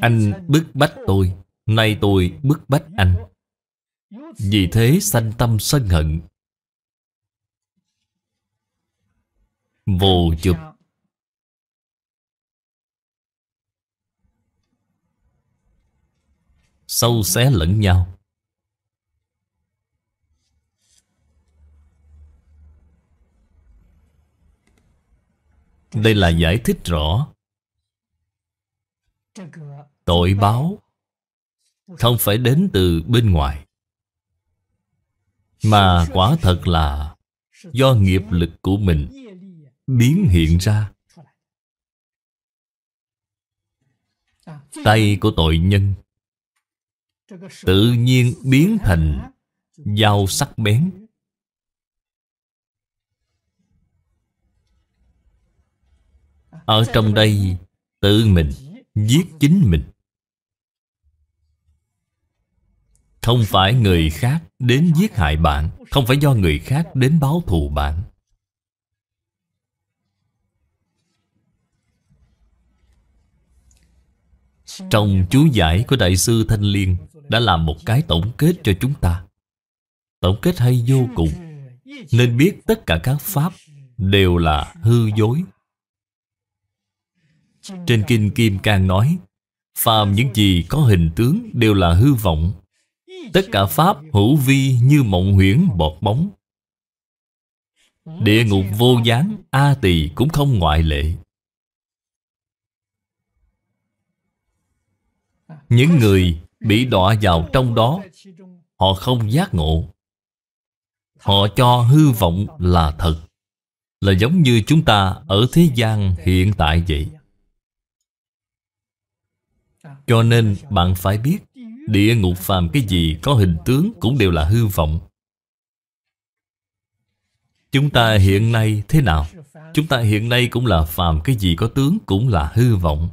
Anh bức bách tôi Nay tôi bức bách anh Vì thế sanh tâm sân hận Vô chụp Sâu xé lẫn nhau Đây là giải thích rõ Tội báo không phải đến từ bên ngoài Mà quả thật là Do nghiệp lực của mình Biến hiện ra Tay của tội nhân Tự nhiên biến thành Dao sắc bén Ở trong đây Tự mình Giết chính mình Không phải người khác đến giết hại bạn Không phải do người khác đến báo thù bạn Trong chú giải của Đại sư Thanh Liên Đã làm một cái tổng kết cho chúng ta Tổng kết hay vô cùng Nên biết tất cả các pháp Đều là hư dối Trên Kinh Kim Cang nói Phàm những gì có hình tướng đều là hư vọng Tất cả Pháp hữu vi như mộng huyễn bọt bóng Địa ngục vô gián A tỳ cũng không ngoại lệ Những người bị đọa vào trong đó Họ không giác ngộ Họ cho hư vọng là thật Là giống như chúng ta ở thế gian hiện tại vậy Cho nên bạn phải biết Địa ngục phàm cái gì có hình tướng cũng đều là hư vọng Chúng ta hiện nay thế nào? Chúng ta hiện nay cũng là phàm cái gì có tướng cũng là hư vọng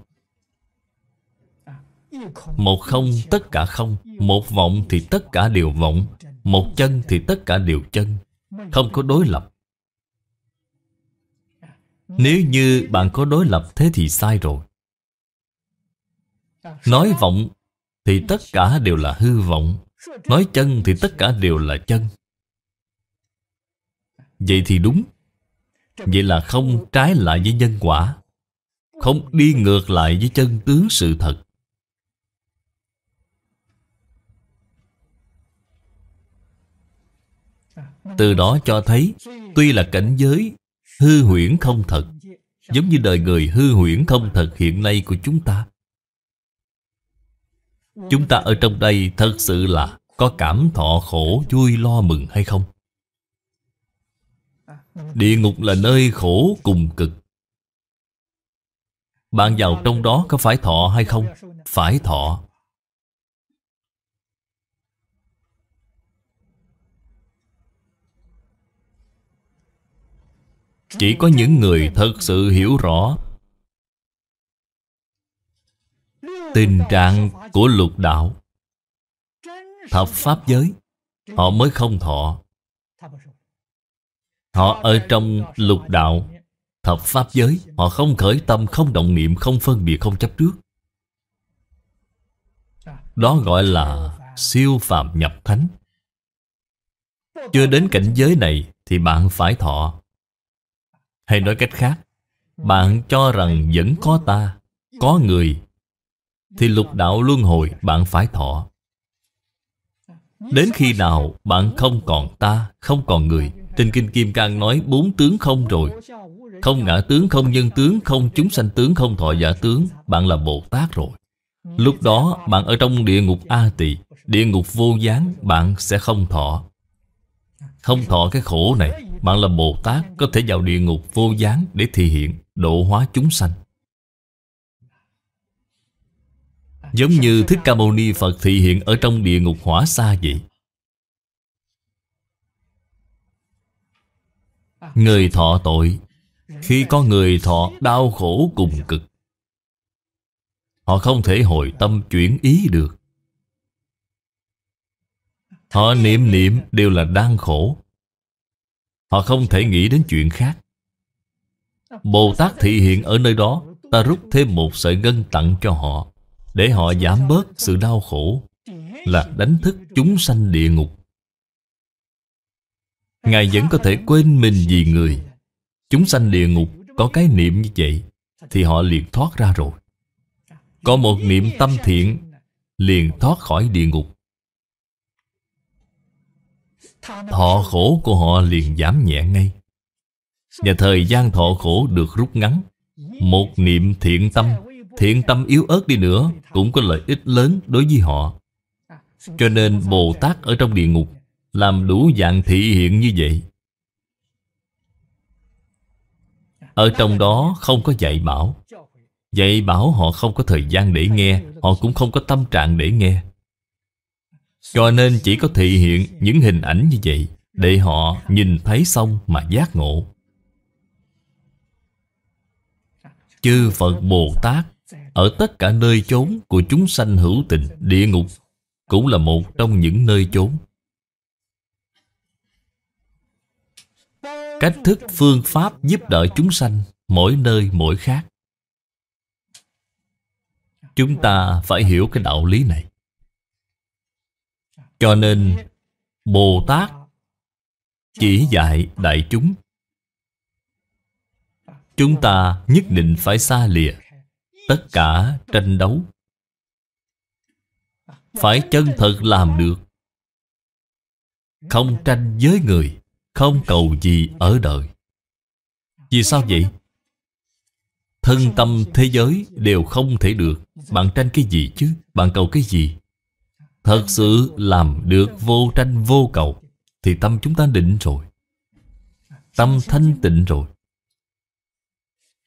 Một không tất cả không Một vọng thì tất cả đều vọng Một chân thì tất cả đều chân Không có đối lập Nếu như bạn có đối lập thế thì sai rồi Nói vọng thì tất cả đều là hư vọng Nói chân thì tất cả đều là chân Vậy thì đúng Vậy là không trái lại với nhân quả Không đi ngược lại với chân tướng sự thật Từ đó cho thấy Tuy là cảnh giới hư huyễn không thật Giống như đời người hư huyễn không thật hiện nay của chúng ta Chúng ta ở trong đây thật sự là Có cảm thọ khổ vui lo mừng hay không? Địa ngục là nơi khổ cùng cực Bạn vào trong đó có phải thọ hay không? Phải thọ Chỉ có những người thật sự hiểu rõ Tình trạng của lục đạo Thập pháp giới Họ mới không thọ Họ ở trong lục đạo Thập pháp giới Họ không khởi tâm, không động niệm, không phân biệt, không chấp trước Đó gọi là siêu phàm nhập thánh Chưa đến cảnh giới này Thì bạn phải thọ Hay nói cách khác Bạn cho rằng vẫn có ta Có người thì lục đạo luân hồi bạn phải thọ Đến khi nào bạn không còn ta, không còn người Trên Kinh Kim Cang nói bốn tướng không rồi Không ngã tướng, không nhân tướng, không chúng sanh tướng, không thọ giả tướng Bạn là Bồ Tát rồi Lúc đó bạn ở trong địa ngục A Tỳ Địa ngục vô gián bạn sẽ không thọ Không thọ cái khổ này Bạn là Bồ Tát có thể vào địa ngục vô gián để thi hiện độ hóa chúng sanh Giống như Thích Ca Mâu Ni Phật thị hiện ở trong địa ngục hỏa xa vậy Người thọ tội Khi có người thọ đau khổ cùng cực Họ không thể hồi tâm chuyển ý được Họ niệm niệm đều là đang khổ Họ không thể nghĩ đến chuyện khác Bồ Tát thị hiện ở nơi đó Ta rút thêm một sợi ngân tặng cho họ để họ giảm bớt sự đau khổ Là đánh thức chúng sanh địa ngục Ngài vẫn có thể quên mình vì người Chúng sanh địa ngục có cái niệm như vậy Thì họ liền thoát ra rồi Có một niệm tâm thiện Liền thoát khỏi địa ngục Thọ khổ của họ liền giảm nhẹ ngay Và thời gian thọ khổ được rút ngắn Một niệm thiện tâm Thiện tâm yếu ớt đi nữa Cũng có lợi ích lớn đối với họ Cho nên Bồ Tát ở trong địa ngục Làm đủ dạng thị hiện như vậy Ở trong đó không có dạy bảo Dạy bảo họ không có thời gian để nghe Họ cũng không có tâm trạng để nghe Cho nên chỉ có thị hiện những hình ảnh như vậy Để họ nhìn thấy xong mà giác ngộ Chư Phật Bồ Tát ở tất cả nơi chốn của chúng sanh hữu tình Địa ngục cũng là một trong những nơi chốn Cách thức phương pháp giúp đỡ chúng sanh Mỗi nơi mỗi khác Chúng ta phải hiểu cái đạo lý này Cho nên Bồ Tát Chỉ dạy đại chúng Chúng ta nhất định phải xa lìa tất cả tranh đấu phải chân thật làm được không tranh với người không cầu gì ở đời vì sao vậy thân tâm thế giới đều không thể được bạn tranh cái gì chứ bạn cầu cái gì thật sự làm được vô tranh vô cầu thì tâm chúng ta định rồi tâm thanh tịnh rồi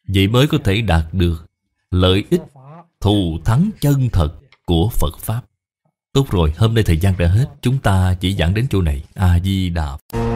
vậy mới có thể đạt được lợi ích thù thắng chân thật của Phật Pháp. Tốt rồi, hôm nay thời gian đã hết, chúng ta chỉ giảng đến chỗ này. A Di Đà Phật.